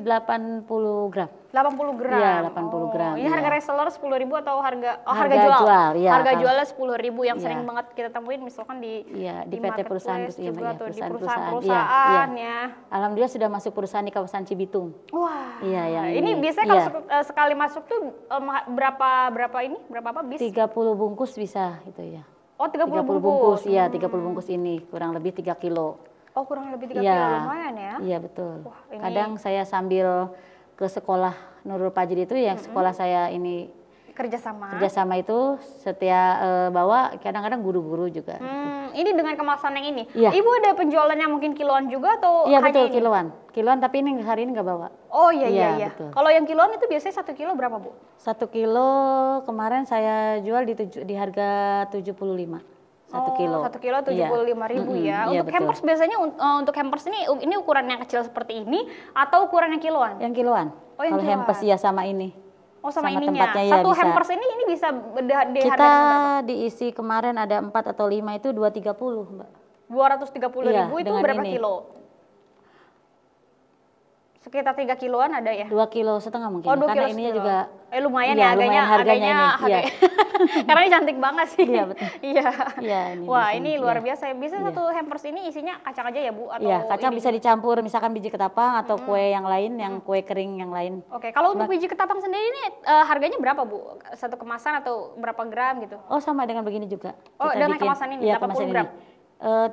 Speaker 2: 80 gram. 80 gram. Iya, 80 oh, gram. Ini ya. harga iya.
Speaker 1: reseller 10.000 atau harga oh, harga, harga jual? jual ya. Harga kan. jualnya 10.000 yang ya. sering iya. banget kita temuin misalkan di ya, di, di PT perusahaan gitu, iya, juga, ya, juga perusahaan, perusahaan, Iya. ya, ya.
Speaker 2: Alhamdulillah sudah masuk perusahaan di kawasan Cibitung. Wah. Iya, ya. Ini ya. biasanya kalau
Speaker 1: uh, sekali masuk tuh eh, berapa berapa ini? Berapa apa bis? 30
Speaker 2: bungkus bisa itu ya.
Speaker 1: Oh, 30, 30 bungkus. Iya,
Speaker 2: hmm. 30 bungkus ini kurang lebih 3 kilo.
Speaker 1: Oh kurang lebih tiga ya. kilo lumayan ya? Iya
Speaker 2: betul. Wah, ini... Kadang saya sambil ke sekolah Nurul Pajid itu yang -hmm. sekolah saya ini
Speaker 1: kerjasama kerjasama
Speaker 2: itu setia e, bawa kadang-kadang guru-guru juga. Gitu. Hmm,
Speaker 1: gitu. Ini dengan kemasan yang ini. Ya. Ibu ada penjualannya mungkin kiloan juga atau Iya betul ini? kiloan.
Speaker 2: Kiloan tapi ini hari ini nggak bawa.
Speaker 1: Oh iya iya iya. Ya. Kalau yang kiloan itu biasanya satu kilo berapa bu?
Speaker 2: Satu kilo kemarin saya jual di, tuju, di harga tujuh puluh lima satu oh, kilo. Satu kilo iya. tujuh puluh lima ribu mm-hmm. ya. Iya, untuk hampers betul.
Speaker 1: biasanya uh, untuk hampers ini ini ukuran yang kecil
Speaker 2: seperti ini atau ukuran yang kiloan? Yang kiloan. Oh, yang Kalau hampers ya sama ini. Oh sama, sama ininya. Iya, satu ya, bisa. hampers ini ini bisa beda Kita diisi kemarin ada empat atau lima itu dua tiga puluh mbak.
Speaker 1: Dua ratus tiga puluh ribu itu berapa ini. kilo? sekitar 3 kiloan ada ya? 2 kilo setengah mungkin. Oh, 2 Karena ini juga eh lumayan iya, ya, ya lumayan harganya, harganya, harganya ini. Iya.
Speaker 2: Karena ini cantik banget sih. Iya, betul. iya. Iya, ini Wah, ini luar biasa.
Speaker 1: Ya. Bisa iya. satu hampers ini isinya kacang aja ya, Bu atau Iya, kacang ini? bisa
Speaker 2: dicampur misalkan biji ketapang atau hmm. kue yang lain, yang hmm. kue kering yang lain. Oke, kalau untuk biji
Speaker 1: ketapang sendiri ini uh, harganya berapa, Bu? Satu kemasan atau berapa gram gitu?
Speaker 2: Oh, sama dengan begini juga. Oh, Kita dengan bikin. kemasan ini ya, 80 kemasan gram.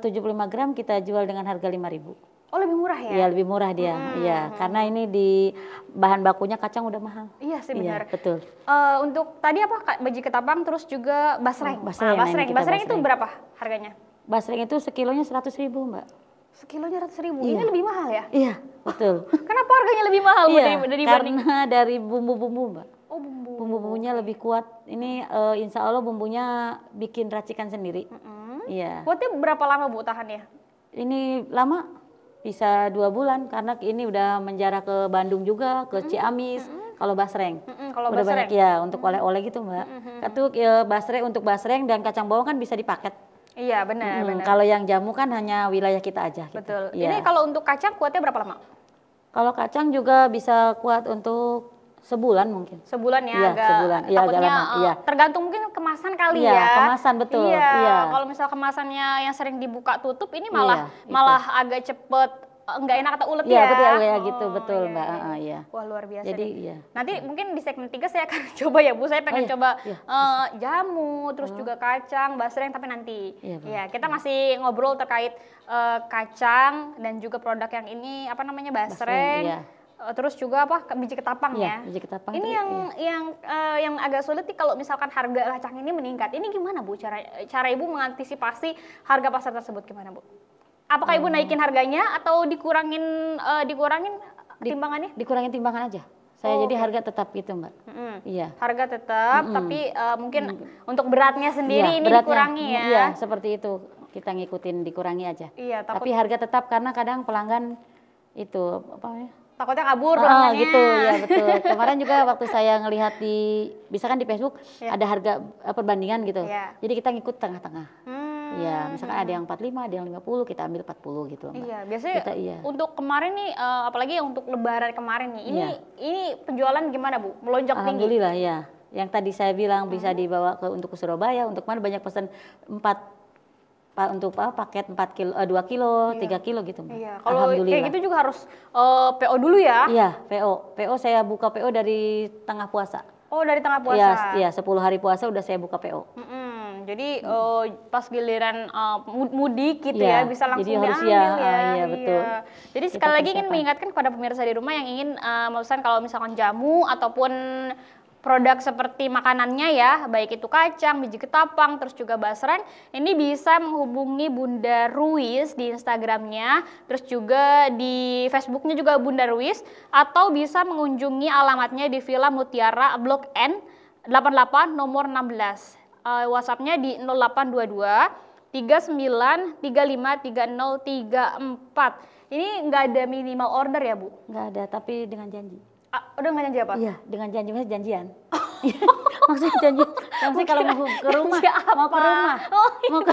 Speaker 2: Ini. Eh, uh, 75 gram kita jual dengan harga 5000 Oh lebih murah ya? Iya lebih murah dia, hmm. iya hmm. karena ini di bahan bakunya kacang udah mahal. Iya sih iya, benar. Ya, betul.
Speaker 1: Uh, untuk tadi apa baji ketapang terus juga basreng. Oh, basreng, ah, basreng. basreng. basreng itu berapa harganya?
Speaker 2: Basreng itu sekilonya seratus ribu mbak.
Speaker 1: Sekilonya seratus ribu, iya. ini lebih mahal ya? Iya
Speaker 2: betul. kenapa harganya lebih mahal iya, dari, dari Karena dari bumbu-bumbu mbak. Oh bumbu. Bumbu-bumbunya lebih kuat. Ini uh, insya Allah bumbunya bikin racikan sendiri. Iya. Mm -hmm. Iya. Kuatnya berapa lama bu tahan ya? Ini lama bisa dua bulan karena ini udah menjarah ke Bandung juga ke Ciamis mm -hmm. kalau basreng mm
Speaker 1: -hmm. kalau udah basreng. banyak ya untuk oleh-oleh
Speaker 2: gitu mbak mm -hmm. ketuk ya, basreng untuk basreng dan kacang bawang kan bisa dipaket iya benar mm, benar kalau yang jamu kan hanya wilayah kita aja gitu. betul ya. ini kalau untuk kacang kuatnya berapa lama kalau kacang juga bisa kuat untuk sebulan mungkin sebulan ya, ya agak sebulan ya agak lama ya
Speaker 1: tergantung mungkin kemasan kali ya, ya. kemasan betul iya ya. kalau misal kemasannya yang sering dibuka tutup ini iya, malah ya, malah agak cepet enggak eh, enak atau ulet ya, ya. betul ya oh, gitu
Speaker 2: betul ya, mbak ya. Uh, ya.
Speaker 1: wah luar biasa jadi deh. ya. nanti iya. mungkin di segmen 3 saya akan coba ya bu saya pengen oh, iya, coba ya, uh, jamu terus oh. juga kacang basreng tapi nanti ya, ya kita masih ngobrol terkait uh, kacang dan juga produk yang ini apa namanya basreng, basreng ya Eh, terus juga apa biji ketapang ya, ya. biji
Speaker 2: ketapang ini yang
Speaker 1: ya. yang uh, yang agak sulit nih kalau misalkan harga kacang ini meningkat ini gimana bu cara cara ibu mengantisipasi harga pasar tersebut gimana bu apakah hmm. ibu eh. naikin harganya atau dikurangin uh,
Speaker 2: dikurangin Di, timbangannya dikurangin timbangan aja saya oh, jadi harga tetap gitu mbak mm -hmm. iya
Speaker 1: harga tetap -hmm. tapi uh, mungkin -hmm. untuk beratnya sendiri ya, ini beratnya, dikurangi ya iya
Speaker 2: seperti itu kita ngikutin dikurangi aja iya, tapi harga tetap karena kadang pelanggan itu apa ya takutnya kabur oh, gitu ya betul kemarin juga waktu saya ngelihat di bisa kan di Facebook yeah. ada harga eh, perbandingan gitu yeah. jadi kita ngikut tengah-tengah hmm. ya misalkan hmm. ada yang 45 ada yang 50 kita ambil 40 gitu Mbak. iya
Speaker 1: biasanya kita, iya. untuk kemarin nih uh, apalagi untuk lebaran kemarin nih ini yeah. ini penjualan gimana Bu melonjak Alhamdulillah, tinggi
Speaker 2: Alhamdulillah ya yang tadi saya bilang hmm. bisa dibawa ke untuk ke Surabaya untuk mana banyak pesan empat pak untuk apa paket 4 kilo, eh, dua 2 kilo, iya. 3 kilo gitu. Mbak. Iya. Kalau kayak gitu juga harus uh, eh, PO dulu ya? Iya, PO. PO saya buka PO dari tengah puasa. Oh, dari tengah puasa. Iya, iya 10 hari puasa udah saya buka PO. Mm -mm.
Speaker 1: Jadi hmm. uh, pas giliran uh, mudik gitu ya, ya bisa langsung jadi harus diambil iya, ya. ya. Iya, betul. Iya. Jadi Kita sekali lagi ingin mengingatkan kepada pemirsa di rumah yang ingin uh, memesan kalau misalkan jamu ataupun produk seperti makanannya ya, baik itu kacang, biji ketapang, terus juga basreng, ini bisa menghubungi Bunda Ruiz di Instagramnya, terus juga di Facebooknya juga Bunda Ruiz, atau bisa mengunjungi alamatnya di Villa Mutiara Blok N 88 nomor 16. Uh, eh, WhatsAppnya di 0822 39 35 30 34. Ini nggak ada minimal
Speaker 2: order ya Bu? Nggak ada, tapi dengan janji. Ah, udah nggak janji apa? Iya, dengan janji janjian. Iya, maksudnya janji maksudnya kalau mau ke rumah mau ke rumah oh, iya. mau ke,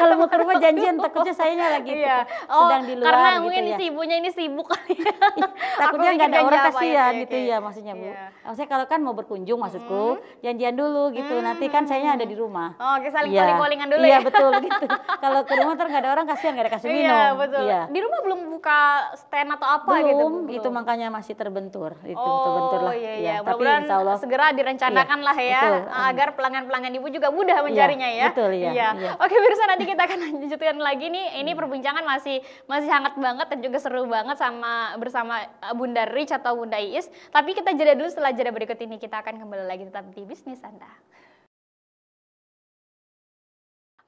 Speaker 2: kalau mau ke rumah janjian takutnya sayanya lagi iya. Gitu, oh, sedang di luar karena gitu mungkin ya. si
Speaker 1: ibunya ini sibuk kali ya. Iya, takutnya nggak ada orang kasihan ya, gitu okay. ya maksudnya bu
Speaker 2: yeah. maksudnya kalau kan mau berkunjung maksudku hmm. janjian dulu gitu hmm. nanti kan sayanya ada di rumah oh okay, saling ya. calling dulu iya, ya betul gitu kalau ke rumah terus nggak ada orang kasihan nggak ada kasih minum iya, betul. Iya. di
Speaker 1: rumah belum buka stand atau
Speaker 2: apa gitu, belum, gitu belum itu makanya masih terbentur itu oh, terbentur lah iya, iya. tapi insya segera direncanakan iya, lah ya betul. Eh,
Speaker 1: agar pelanggan-pelanggan ibu juga mudah iya, mencarinya iya, ya. Betul ya. Iya. iya. Oke pemirsa nanti kita akan lanjutkan lagi nih. Ini perbincangan masih masih hangat banget dan juga seru banget sama bersama eh, Bunda Rich atau Bunda Iis. Tapi kita jeda dulu setelah jeda berikut ini kita akan kembali lagi tetap di bisnis Anda.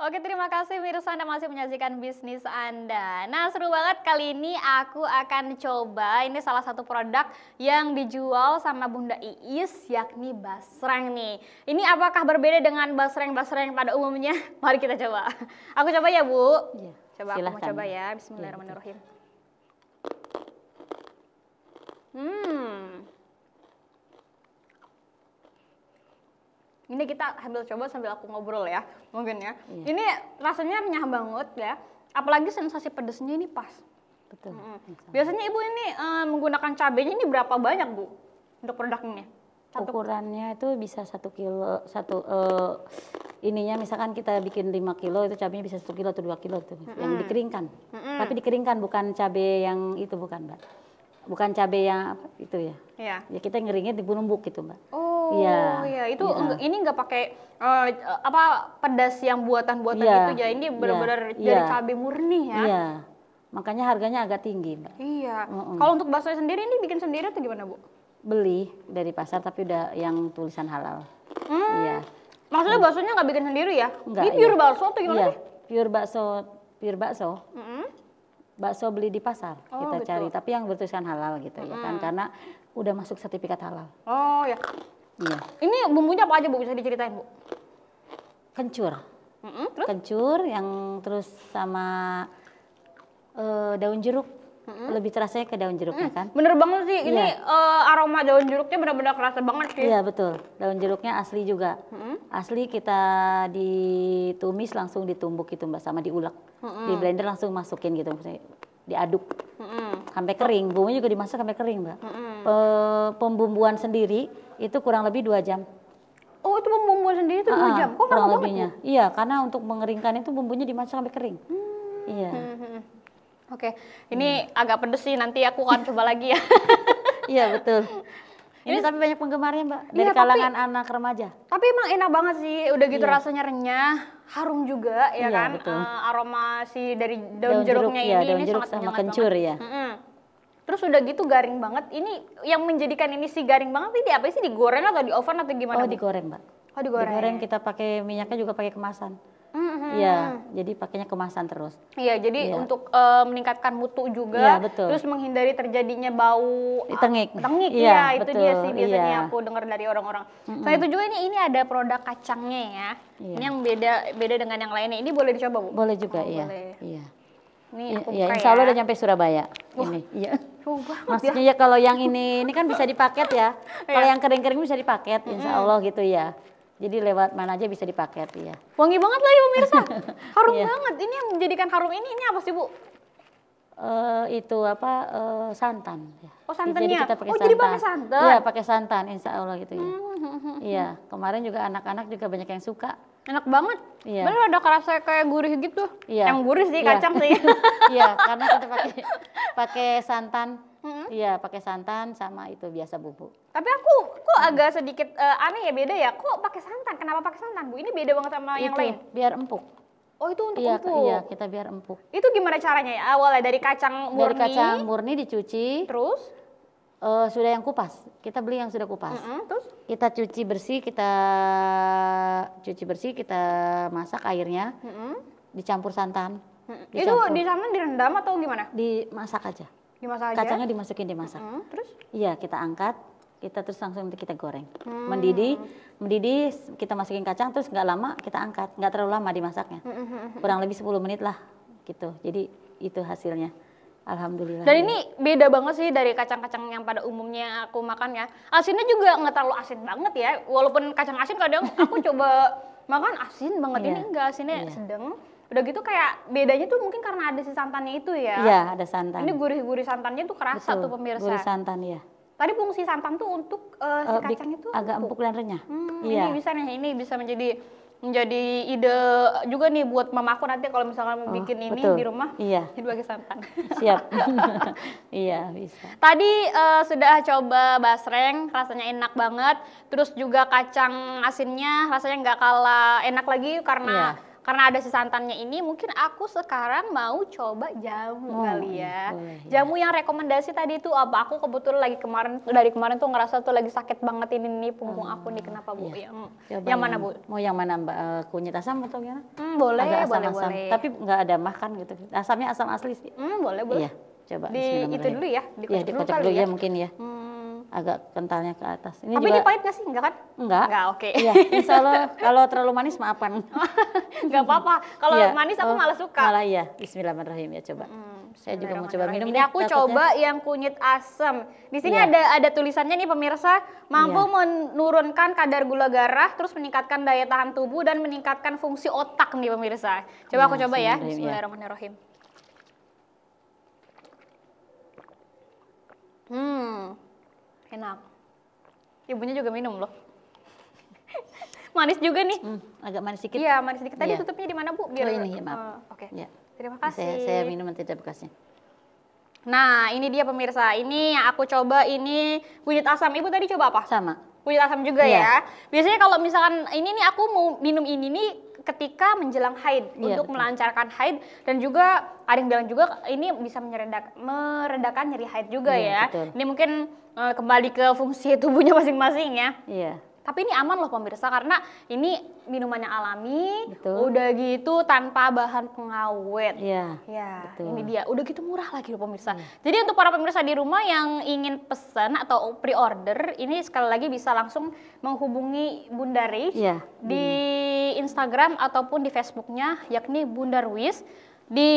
Speaker 1: Oke, terima kasih mirsa Anda masih menyaksikan bisnis Anda. Nah, seru banget kali ini aku akan coba ini salah satu produk yang dijual sama Bunda Iis yakni basreng nih. Ini apakah berbeda dengan basreng-basreng pada umumnya? Mari kita coba. Aku coba ya, Bu. Ya, coba silahkan. aku mau coba ya. Iya, Bismillahirrahmanirrahim. Hmm. ini kita ambil coba sambil aku ngobrol ya mungkin ya iya. ini rasanya renyah banget ya apalagi sensasi pedesnya ini pas betul hmm. biasanya ibu ini uh, menggunakan cabenya ini berapa banyak bu untuk produk ini
Speaker 2: satu. ukurannya itu bisa satu kilo satu uh, ininya misalkan kita bikin lima kilo itu cabenya bisa satu kilo atau dua kilo tuh -hmm. yang dikeringkan -hmm. tapi dikeringkan bukan cabe yang itu bukan mbak bukan cabe yang itu ya Iya. ya kita ngeringin di bunumbuk gitu mbak
Speaker 1: oh Iya. ya, itu ya. ini nggak pakai uh, apa pedas yang buatan-buatan ya. itu ya. Ini iya. benar-benar ya. dari cabai murni ya. Iya.
Speaker 2: Makanya harganya agak tinggi, Mbak.
Speaker 1: Iya. Mm -mm. Kalau untuk bakso sendiri ini bikin sendiri atau gimana, Bu?
Speaker 2: Beli dari pasar tapi udah yang tulisan halal. Hmm. Iya. Maksudnya iya. baksonya nggak bikin sendiri ya? Enggak, ini iya. pure iya. bakso atau gimana iya. sih? Pure bakso, pure bakso. Mm -hmm bakso beli di pasar oh, kita betul. Gitu. cari tapi yang bertuliskan halal gitu -hmm. ya kan karena udah masuk sertifikat halal
Speaker 1: oh ya Iya. Ini bumbunya apa aja Bu bisa diceritain Bu?
Speaker 2: Kencur. Mm -hmm, terus? Kencur yang terus sama uh, daun jeruk. Mm -hmm. Lebih terasanya ke daun jeruknya mm kan? Bener banget sih, ini yeah. Iya.
Speaker 1: uh, aroma daun jeruknya benar-benar kerasa banget sih. Iya
Speaker 2: betul, daun jeruknya asli juga. Mm -hmm. Asli kita ditumis langsung ditumbuk gitu mbak, sama diulek. Mm -hmm. Di blender langsung masukin gitu, diaduk. Mm -hmm. Sampai kering, bumbunya juga dimasak sampai kering mbak. Mm -hmm. pembumbuan sendiri itu kurang lebih dua jam. Oh itu bumbu sendiri itu dua jam? Kok kurang lebihnya? Banget, ya? Iya karena untuk mengeringkan itu bumbunya dimasak sampai kering. Hmm. Iya. Hmm, hmm, hmm. Oke, okay.
Speaker 1: ini hmm. agak pedes sih nanti aku akan coba lagi ya.
Speaker 2: Iya betul. Ini, ini tapi
Speaker 1: banyak penggemarnya mbak iya, dari iya, kalangan tapi, anak remaja. Tapi emang enak banget sih, udah gitu iya. rasanya renyah, harum juga ya iya, kan, betul. Uh, aroma si dari daun, daun jeruknya jeruk, iya, ini, daun jeruk sangat sama kencur banget. ya. Mm -hmm. hmm terus udah gitu garing banget ini yang menjadikan ini si garing banget ini apa sih digoreng atau di oven atau gimana oh digoreng mbak oh digoreng digoreng kita
Speaker 2: pakai minyaknya juga pakai kemasan mm-hmm. Iya, hmm jadi pakainya kemasan terus.
Speaker 1: Iya, jadi ya. untuk e, meningkatkan mutu juga, ya, betul. terus menghindari terjadinya bau tengik. Tengik ya, ya itu dia sih biasanya ya. aku dengar dari orang-orang. Mm-hmm. itu juga ini ini ada produk kacangnya ya. ya. Ini iya. yang beda beda dengan yang lainnya. Ini boleh dicoba, Bu? Boleh juga, ya. iya. Oh,
Speaker 2: Iya. Nih, aku ya, insya Allah ya. udah nyampe Surabaya. Wah, ini. Iya. Ya. Maksudnya ya kalau yang ini, ini kan bisa dipaket ya. kalau iya. yang kering-kering bisa dipaket, insya Allah gitu ya. Jadi lewat mana aja bisa dipaket ya.
Speaker 1: Wangi banget lah, ya pemirsa, harum iya. banget. Ini yang menjadikan harum ini, ini apa sih Bu?
Speaker 2: Uh, itu apa uh, santan. Oh santannya. Jadi ya? kita pakai oh, santan. jadi pakai santan. Iya pakai santan, insya Allah gitu ya. Hmm,
Speaker 1: hmm, hmm, iya
Speaker 2: kemarin juga anak-anak juga banyak yang suka enak banget iya. Baru ada rasa kayak gurih gitu iya. yang gurih sih iya. kacang sih iya karena kita pakai pakai santan Mm-hmm. Iya, pakai santan sama itu biasa bubuk.
Speaker 1: Tapi aku kok hmm. agak sedikit uh, aneh ya beda ya. Kok pakai santan? Kenapa pakai santan, Bu? Ini beda banget sama itu, yang lain. biar empuk. Oh, itu untuk iya, empuk. Iya,
Speaker 2: kita biar empuk.
Speaker 1: Itu gimana caranya ya? Awalnya dari kacang murni. Dari kacang
Speaker 2: murni dicuci. Terus uh, sudah yang kupas. Kita beli yang sudah kupas. Mm -hmm, terus kita cuci bersih, kita cuci bersih, kita masak airnya. Mm -hmm. Dicampur santan. Mm -hmm. Dicampur. Itu di sana direndam atau gimana? Dimasak aja. Dimasak aja. Kacangnya dimasukin dimasak. Mm -hmm. Terus? Iya, kita angkat. Kita terus langsung kita goreng. Hmm. Mendidih, mendidih kita masukin kacang terus nggak lama kita angkat. Nggak terlalu lama dimasaknya. Mm Kurang lebih 10 menit lah gitu. Jadi itu hasilnya. Alhamdulillah. Dan ya. ini beda banget
Speaker 1: sih dari kacang-kacang yang pada umumnya aku makan ya. Asinnya juga nggak terlalu asin banget ya. Walaupun kacang asin kadang aku coba makan asin banget. Yeah. Ini iya. enggak asinnya yeah. sedang. Udah gitu kayak bedanya tuh mungkin karena ada si santannya itu ya. Iya, ada santan. Ini gurih-gurih santannya tuh kerasa Betul, tuh pemirsa. Gurih santan
Speaker 2: ya. Tadi
Speaker 1: fungsi santan tuh untuk uh, si uh, eh,
Speaker 2: kacang itu agak empuk dan renyah. Hmm, iya. Ini bisa
Speaker 1: nih, ini bisa menjadi menjadi ide juga nih buat mamaku nanti kalau misalkan mau oh, bikin ini di rumah iya. jadi bagi santan
Speaker 2: siap iya bisa
Speaker 1: tadi uh, sudah coba basreng rasanya enak banget terus juga kacang asinnya rasanya nggak kalah enak lagi karena iya karena ada si santannya ini mungkin aku sekarang mau coba jamu oh, kali ya boleh, ya. jamu yang rekomendasi tadi itu apa aku kebetulan lagi kemarin dari kemarin tuh ngerasa tuh lagi sakit banget ini nih punggung oh, aku nih oh, kenapa bu Iya. yang, yang, yang mana bu
Speaker 2: mau yang mana mbak eh, kunyit asam atau gimana hmm, boleh Agak asam -asam. boleh tapi nggak ada makan gitu asamnya asam asli sih hmm, boleh boleh iya. coba di itu dulu ya di ya, iya, dulu, dulu ya, ya mungkin ya hmm agak kentalnya ke atas. Ini Tapi juga, ini pahit nggak sih? Enggak kan? Enggak. Enggak,
Speaker 1: oke. Okay. Iya, insya Allah kalau terlalu manis maafkan.
Speaker 2: Enggak
Speaker 1: apa-apa. Kalau iya. manis
Speaker 2: aku oh, malah suka. Malah iya. Bismillahirrahmanirrahim ya coba. Hmm, Saya juga mau coba minum. Ini aku takutnya. coba yang
Speaker 1: kunyit asam. Di sini iya. ada ada tulisannya nih pemirsa, mampu iya. menurunkan kadar gula darah, terus meningkatkan daya tahan tubuh dan meningkatkan fungsi otak nih pemirsa. Coba aku iya, coba ya. Bismillahirrahmanirrahim. Iya. Hmm enak ibunya ya, juga minum loh manis juga nih hmm, agak manis sedikit iya manis sedikit tadi ya. tutupnya di mana bu oh, biar iya, oh, iya. ini ya, maaf uh, oke okay. ya. terima kasih saya, saya minum
Speaker 2: nanti ada bekasnya
Speaker 1: Nah, ini dia pemirsa. Ini yang aku coba ini kunyit asam. Ibu tadi coba apa? Sama. Kunyit asam juga ya, ya. Biasanya kalau misalkan ini nih aku mau minum ini nih ketika menjelang haid yeah, untuk betul. melancarkan haid dan juga ada yang bilang juga ini bisa meredak meredakan nyeri haid juga yeah, ya. Ini mungkin uh, kembali ke fungsi tubuhnya masing-masing ya. Iya. Tapi ini aman loh pemirsa karena ini minumannya alami, betul. udah gitu tanpa bahan pengawet. Iya. Ya, ini dia. Udah gitu murah lagi loh pemirsa. Hmm. Jadi untuk para pemirsa di rumah yang ingin pesan atau pre-order, ini sekali lagi bisa langsung menghubungi Bunda Riz ya. di hmm. Instagram ataupun di Facebooknya yakni Bunda
Speaker 2: Ruiz. Di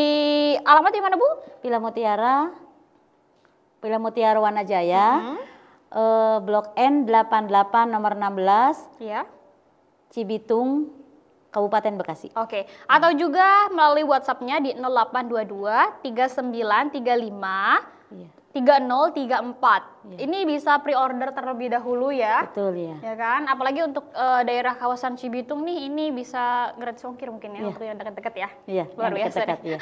Speaker 2: alamat di mana Bu? Pila Mutiara, Pila Mutiara Wanajaya. Hmm uh, Blok N 88 nomor 16 ya. Cibitung Kabupaten Bekasi. Oke, okay.
Speaker 1: atau hmm. juga melalui WhatsAppnya di 0822 3935 iya. 3034. Ya. Ini bisa pre-order terlebih dahulu ya. Betul ya. Ya kan? Apalagi untuk uh, daerah kawasan Cibitung nih ini bisa gratis ongkir mungkin ya, ya. untuk yang dekat-dekat ya. Iya.
Speaker 2: Luar biasa dekat, ya.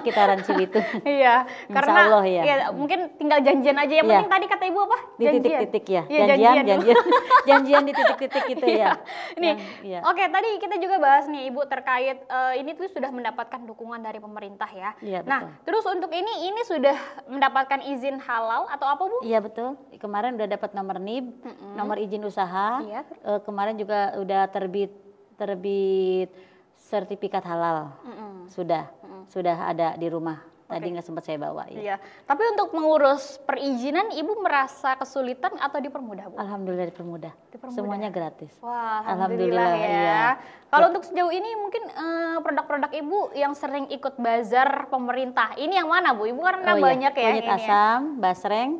Speaker 2: Sekitaran Cibitung. iya. Karena Allah, ya. ya.
Speaker 1: mungkin tinggal janjian aja yang ya. Iya. penting tadi kata Ibu apa? Janjian. Di titik-titik
Speaker 2: ya. ya. Janjian janjian
Speaker 1: janjian, di titik-titik gitu ya. Nih. Ya. Oke, tadi kita juga bahas nih Ibu terkait uh, ini tuh sudah mendapatkan dukungan dari pemerintah ya. Iya, Nah, terus untuk ini ini sudah mendapatkan izin halal
Speaker 2: atau apa Bu? Iya, betul itu kemarin udah dapat nomor NIB, mm -hmm. nomor izin usaha. Iya. Uh, kemarin juga udah terbit terbit sertifikat halal. Mm -hmm. Sudah. Mm -hmm. Sudah ada di rumah. Tadi nggak sempat saya bawa ya. Iya.
Speaker 1: Tapi untuk mengurus perizinan, ibu merasa kesulitan atau dipermudah? Bu? Alhamdulillah dipermudah. dipermudah. Semuanya
Speaker 2: gratis. Wah, alhamdulillah, alhamdulillah ya. Iya.
Speaker 1: Kalau untuk sejauh ini mungkin eh, produk-produk ibu yang sering ikut bazar pemerintah, ini yang mana bu? Ibu karena oh, iya. banyak iya. ya. Kunyit ya. asam,
Speaker 2: basreng,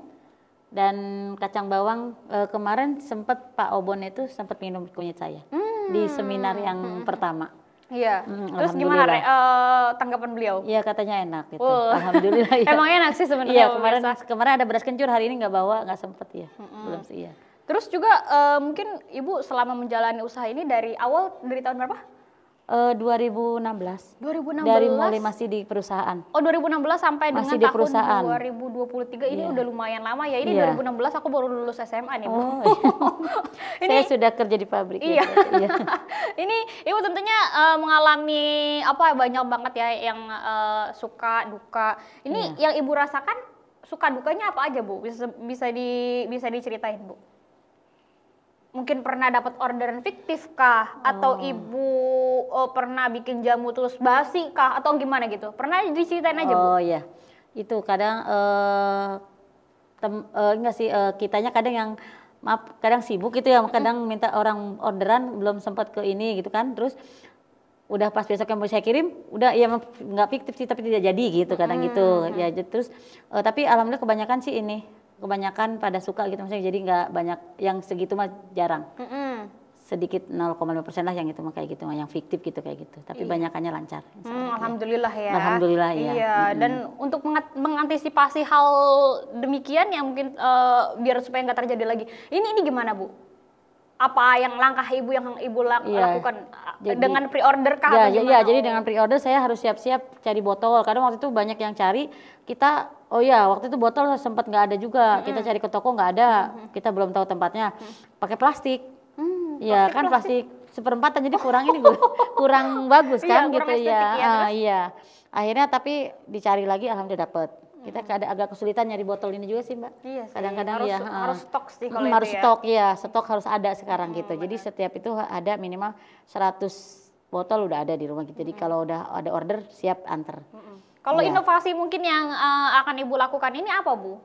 Speaker 2: dan kacang bawang uh, kemarin sempat Pak Obon itu sempat minum kunyit saya hmm. di seminar yang hmm. pertama. Iya. Hmm, Terus gimana uh, tanggapan beliau? Iya katanya enak gitu. Uh. Alhamdulillah. Ya. Emang enak sih sebenarnya. Iya kemarin biasa. kemarin ada beras kencur hari ini nggak bawa nggak sempet ya hmm. belum sih ya. Terus juga
Speaker 1: uh, mungkin ibu selama menjalani usaha ini dari awal dari tahun berapa?
Speaker 2: Uh, 2016. 2016. Dari mulai masih di perusahaan.
Speaker 1: Oh, 2016 sampai masih dengan di perusahaan. tahun 2023 ini yeah. udah lumayan lama ya. Ini yeah. Iya. 2016 aku baru lulus SMA nih, Oh, iya.
Speaker 2: ini, Saya sudah kerja di pabrik. Ya, iya. Gitu.
Speaker 1: ini Ibu tentunya uh, mengalami apa banyak banget ya yang uh, suka duka. Ini yeah. yang Ibu rasakan suka dukanya apa aja, Bu? Bisa bisa di bisa diceritain, Bu? mungkin pernah dapat orderan fiktif kah atau oh. ibu oh, pernah bikin jamu terus basi kah
Speaker 2: atau gimana gitu pernah diceritain aja oh, bu oh ya itu kadang uh, tem, uh, enggak sih uh, kitanya kadang yang maaf kadang sibuk gitu ya kadang minta orang orderan belum sempat ke ini gitu kan terus udah pas besok yang mau saya kirim udah ya nggak fiktif sih tapi tidak jadi gitu kadang gitu. hmm. gitu ya terus uh, tapi alhamdulillah kebanyakan sih ini kebanyakan pada suka gitu maksudnya jadi nggak banyak yang segitu mah jarang mm -hmm. sedikit 0,5 persen lah yang itu mah kayak gitu mah yang fiktif gitu kayak gitu tapi iya. banyakannya lancar mm,
Speaker 1: alhamdulillah ya alhamdulillah ya. iya. Mm -hmm. dan untuk mengantisipasi hal demikian ya mungkin uh, biar supaya nggak terjadi lagi ini ini gimana bu apa yang langkah ibu yang ibu iya. lakukan uh, jadi, dengan pre-order kah? Ya, ya, ya, jadi
Speaker 2: dengan pre-order saya harus siap-siap cari botol. karena waktu itu banyak yang cari, kita oh ya waktu itu botol sempat nggak ada juga. Mm -hmm. Kita cari ke toko nggak ada, mm -hmm. kita belum tahu tempatnya. Pakai plastik. Mm, ya kan plastik, plastik seperempatan jadi kurang ini kurang bagus iya, kan gitu, iya, gitu ya. ya uh, iya. Akhirnya tapi dicari lagi alhamdulillah dapet kita ada agak kesulitan nyari botol ini juga sih mbak. Iya Kadang-kadang harus, ya, harus stok sih kalau mm, harus ya. stok ya. stok harus ada sekarang hmm, gitu. Benar. Jadi setiap itu ada minimal 100 botol udah ada di rumah gitu. Jadi hmm. kalau udah ada order siap antar. Hmm. Kalau ya.
Speaker 1: inovasi mungkin yang uh, akan ibu lakukan ini apa bu?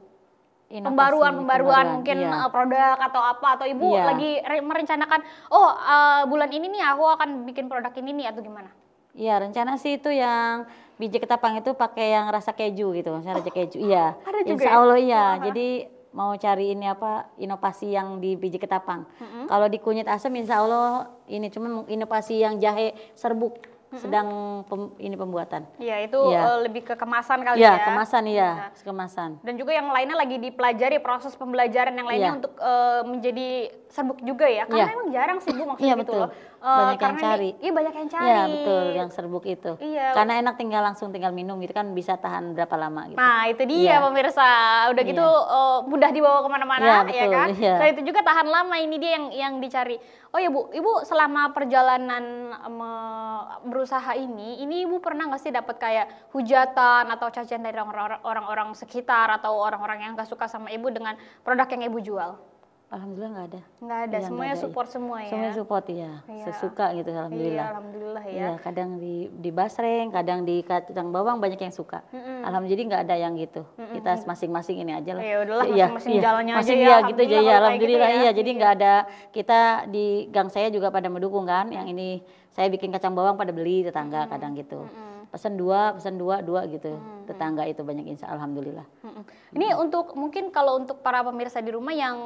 Speaker 1: Pembaruan-pembaruan mungkin iya. Eh, produk atau apa atau ibu iya. lagi merencanakan oh uh, bulan ini nih aku akan bikin produk ini nih atau gimana?
Speaker 2: Iya, rencana sih itu yang biji ketapang itu pakai yang rasa keju gitu, rasa oh, keju. Iya. Ada juga. Insya Allah ya? iya. Uh -huh. Jadi mau cari ini apa inovasi yang di biji ketapang. Uh -huh. Kalau di kunyit asam insya Allah ini cuman inovasi yang jahe serbuk uh -huh. sedang pem, ini pembuatan. Iya itu ya.
Speaker 1: lebih ke kemasan kali iya, ya. Iya kemasan iya nah. kemasan. Dan juga yang lainnya lagi dipelajari proses pembelajaran yang lainnya ya. untuk uh, menjadi serbuk juga ya. Karena ya. emang jarang sih bu iya, maksudnya gitu betul. loh
Speaker 2: Eh, banyak yang cari. iya
Speaker 1: banyak yang iya, cari. Iya betul, yang
Speaker 2: serbuk itu.
Speaker 1: Iya. Karena enak
Speaker 2: tinggal langsung tinggal minum gitu kan bisa tahan berapa lama gitu. Nah itu dia ya. pemirsa. Udah iya. gitu ya.
Speaker 1: uh, mudah dibawa kemana-mana iya, ya, betul, ya kan. Iya. Selain itu juga tahan lama ini dia yang yang dicari. Oh ya bu, ibu selama perjalanan me, eh, berusaha ini, ini ibu pernah nggak sih dapat kayak hujatan atau cacian dari orang-orang sekitar atau orang-orang yang nggak suka sama ibu dengan produk yang ibu jual?
Speaker 2: Alhamdulillah nggak ada. Nggak ada, ya, semuanya ada. support semua ya. Semuanya support ya, iya. sesuka gitu alhamdulillah. Iya,
Speaker 1: alhamdulillah ya. ya.
Speaker 2: kadang di di basreng, kadang di kacang bawang banyak yang suka. Mm -hmm. Alhamdulillah nggak ada yang gitu. Mm -hmm. Kita masing-masing ini aja lah. Ya udahlah, iya, masing-masing iya. ya, jalannya masing aja ya. Masing gitu aja ya, alhamdulillah gitu ya. iya. Jadi nggak iya. ada kita di gang saya juga pada mendukung kan. Yang ini saya bikin kacang bawang pada beli tetangga mm -hmm. kadang gitu. Mm -hmm pesan dua, pesan dua, dua gitu. Hmm. Tetangga itu banyak insya alhamdulillah.
Speaker 1: Hmm. hmm. Ini hmm. untuk mungkin kalau untuk para pemirsa di rumah yang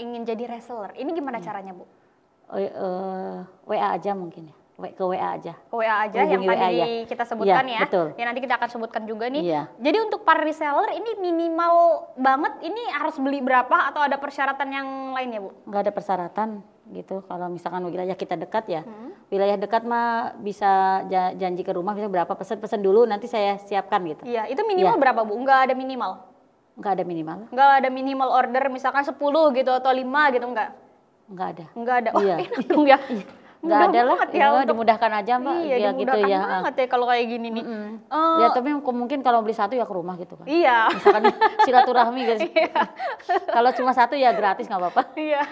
Speaker 1: ingin jadi reseller, ini gimana hmm. caranya bu? uh,
Speaker 2: oh, eh, WA aja mungkin ya. Ke WA aja. Ke
Speaker 1: WA aja Hubungi yang tadi ya. kita iya, sebutkan ya. ya. Ya nanti kita akan sebutkan juga nih. Ya. Jadi untuk para reseller ini minimal banget ini harus beli berapa atau ada persyaratan yang lain ya Bu?
Speaker 2: Enggak ada persyaratan gitu kalau misalkan wilayah kita dekat ya hmm. wilayah dekat mah bisa janji ke rumah bisa berapa pesan pesen dulu nanti saya siapkan gitu iya itu minimal ya. berapa bu nggak ada minimal nggak ada minimal nggak
Speaker 1: ada minimal order misalkan 10 gitu atau lima gitu nggak nggak ada nggak ada iya. oh, iya. enak dong ya iya. Mudah ada lah, ya, iya, untuk...
Speaker 2: dimudahkan aja mbak, iya, ya gitu ya. banget
Speaker 1: ya kalau kayak gini nih. Mm
Speaker 2: -hmm. Uh, ya tapi mungkin kalau beli satu ya ke rumah gitu kan. Iya. Misalkan silaturahmi guys. Iya. kalau cuma satu ya gratis nggak apa-apa. Iya.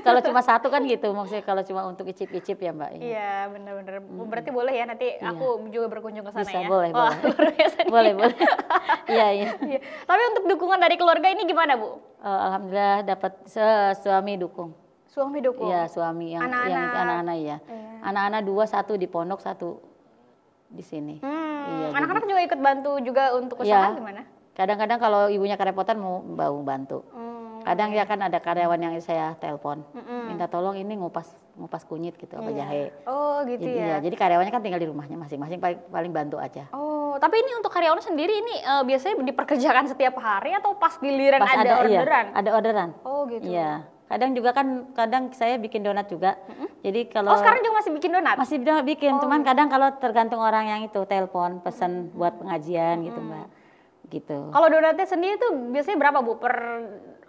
Speaker 2: kalau cuma satu kan gitu, maksudnya kalau cuma untuk icip-icip ya mbak. Ya. Iya,
Speaker 1: iya benar-benar. Hmm. Berarti boleh ya nanti iya. aku juga berkunjung ke sana Bisa, ya. boleh, boleh. boleh, boleh.
Speaker 2: iya, iya. iya.
Speaker 1: Tapi untuk dukungan dari keluarga ini gimana Bu? Uh,
Speaker 2: Alhamdulillah dapat suami dukung.
Speaker 1: Suami dukung. Iya, suami
Speaker 2: yang anak-anak yang anak-anak ya. Anak-anak dua, satu di pondok, satu di sini. Hmm, iya, anak-anak juga ikut bantu juga untuk iya. usaha iya. gimana? Kadang-kadang kalau ibunya kerepotan mau bau bantu. Hmm, Kadang ya kan ada karyawan yang saya telpon hmm, minta tolong ini ngupas ngupas kunyit gitu yeah. apa iya. jahe. Oh, gitu jadi, ya. ya. Jadi karyawannya kan tinggal di rumahnya masing-masing paling, paling bantu aja.
Speaker 1: Oh, tapi ini untuk karyawan sendiri ini uh, biasanya diperkerjakan setiap hari atau pas giliran pas ada, ada orderan? Iya,
Speaker 2: ada orderan. Oh, gitu. Iya kadang juga kan kadang saya bikin donat juga hmm jadi oh, kalau oh sekarang juga masih bikin donat masih bikin oh. cuman kadang kalau tergantung orang yang itu telepon pesan buat pengajian mm. gitu mbak gitu. Kalau donatnya sendiri itu biasanya berapa bu per,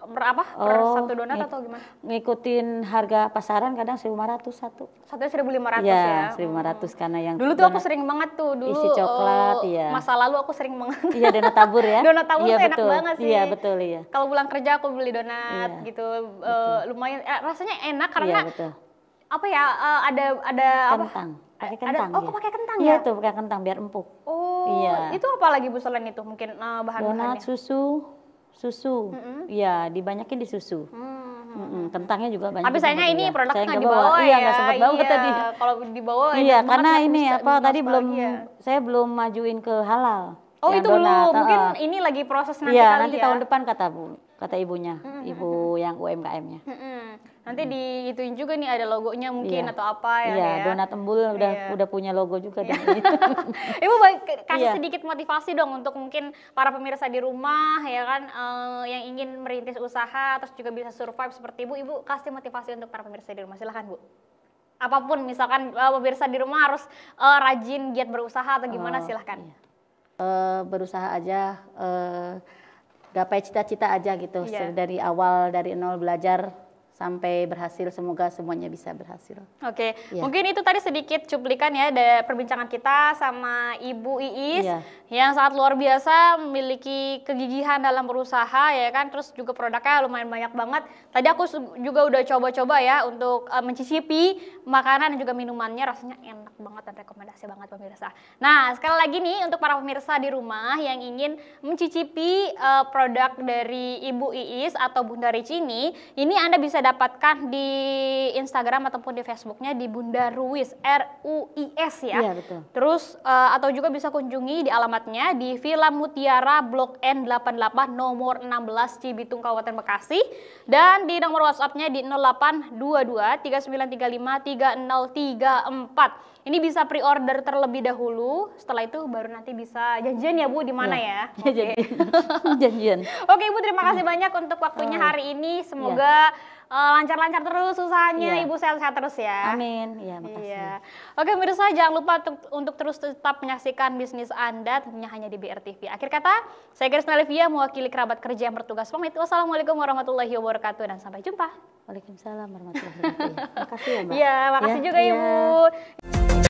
Speaker 2: per apa oh, per satu donat atau gimana? Ngikutin harga pasaran kadang seribu lima 1.500 satu. Satu ratus. Iya, ya. seribu lima ratus oh. karena yang dulu tuh aku sering banget tuh dulu isi coklat uh, iya. Masa
Speaker 1: lalu aku sering banget.
Speaker 2: Iya donat tabur ya. donat tabur iya, tuh enak banget iya, sih. Iya betul iya.
Speaker 1: Kalau pulang kerja aku beli donat iya, gitu uh, lumayan eh, rasanya enak iya, karena iya, betul. apa
Speaker 2: ya uh, ada ada kentang. apa? pakai kentang. Ada, oh, kok pakai kentang iya ya? Iya tuh pakai kentang biar empuk.
Speaker 1: Oh, iya. itu apa lagi Bu selain itu? Mungkin uh, bahan-bahannya? Donat,
Speaker 2: susu, susu. Iya, mm -hmm. dibanyakin di susu. Mm. Mm -hmm. Kentangnya juga banyak. Tapi sayangnya ini iya, ya. produknya nggak dibawa, bawa, Iya, nggak ya. sempat bawa iya. tadi.
Speaker 1: Kalau dibawa Iya, karena ini apa tadi
Speaker 2: belum ya. saya belum majuin ke halal. Oh, itu belum. Mungkin uh, ini
Speaker 1: lagi proses nanti iya, kali nanti ya. tahun
Speaker 2: depan kata Bu, kata ibunya, mm -hmm. ibu yang UMKM-nya. Mm
Speaker 1: -hmm. Nanti hmm. di ituin juga nih ada logonya mungkin yeah. atau apa ya. yeah, ya donat
Speaker 2: embul udah yeah. udah punya logo juga yeah. dan
Speaker 1: ibu baik kasih yeah. sedikit motivasi dong untuk mungkin para pemirsa di rumah ya kan uh, yang ingin merintis usaha terus juga bisa survive seperti Ibu. Ibu kasih motivasi untuk para pemirsa di rumah. Silahkan Bu. Apapun misalkan uh, pemirsa di rumah harus uh, rajin giat berusaha atau gimana oh, silahkan. Iya.
Speaker 2: Uh, berusaha aja uh, gapai cita-cita aja gitu yeah. dari awal dari nol belajar sampai berhasil semoga semuanya bisa berhasil.
Speaker 1: Oke, okay. ya. mungkin itu tadi sedikit cuplikan ya dari perbincangan kita sama Ibu Iis ya. yang sangat luar biasa memiliki kegigihan dalam berusaha ya kan, terus juga produknya lumayan banyak banget. Tadi aku juga udah coba-coba ya untuk uh, mencicipi makanan dan juga minumannya rasanya enak banget dan rekomendasi banget pemirsa. Nah, sekali lagi nih untuk para pemirsa di rumah yang ingin mencicipi uh, produk dari Ibu Iis atau Bunda Ricini, ini, ini Anda bisa dapat Dapatkan di Instagram ataupun di Facebooknya di Bunda Ruiz R U I S ya. Iya betul. Terus uh, atau juga bisa kunjungi di alamatnya di Villa Mutiara Blok N 88 nomor 16 Cibitung Kabupaten Bekasi dan di nomor WhatsAppnya di 0822 3935 3034. Ini bisa pre-order terlebih dahulu, setelah itu baru nanti bisa janjian ya Bu di mana iya.
Speaker 2: ya? ya? ya okay. janjian.
Speaker 1: Oke okay, Bu, terima kasih banyak untuk waktunya iya. hari ini. Iya. Semoga ya Eh, lancar-lancar terus usahanya, yeah. ibu sehat-sehat terus ya. Amin. Iya, makasih. Yeah. Oke pemirsa, jangan lupa untuk, untuk terus tetap menyaksikan bisnis Anda tentunya hanya di BRTV. Akhir kata, saya Krisna Nalivia mewakili kerabat kerja yang bertugas pamit. Wassalamualaikum warahmatullahi wabarakatuh dan sampai jumpa.
Speaker 2: Waalaikumsalam warahmatullahi wabarakatuh. Makasih ya, Mbak. Iya, makasih ya, juga ya. Ibu.
Speaker 1: Iya.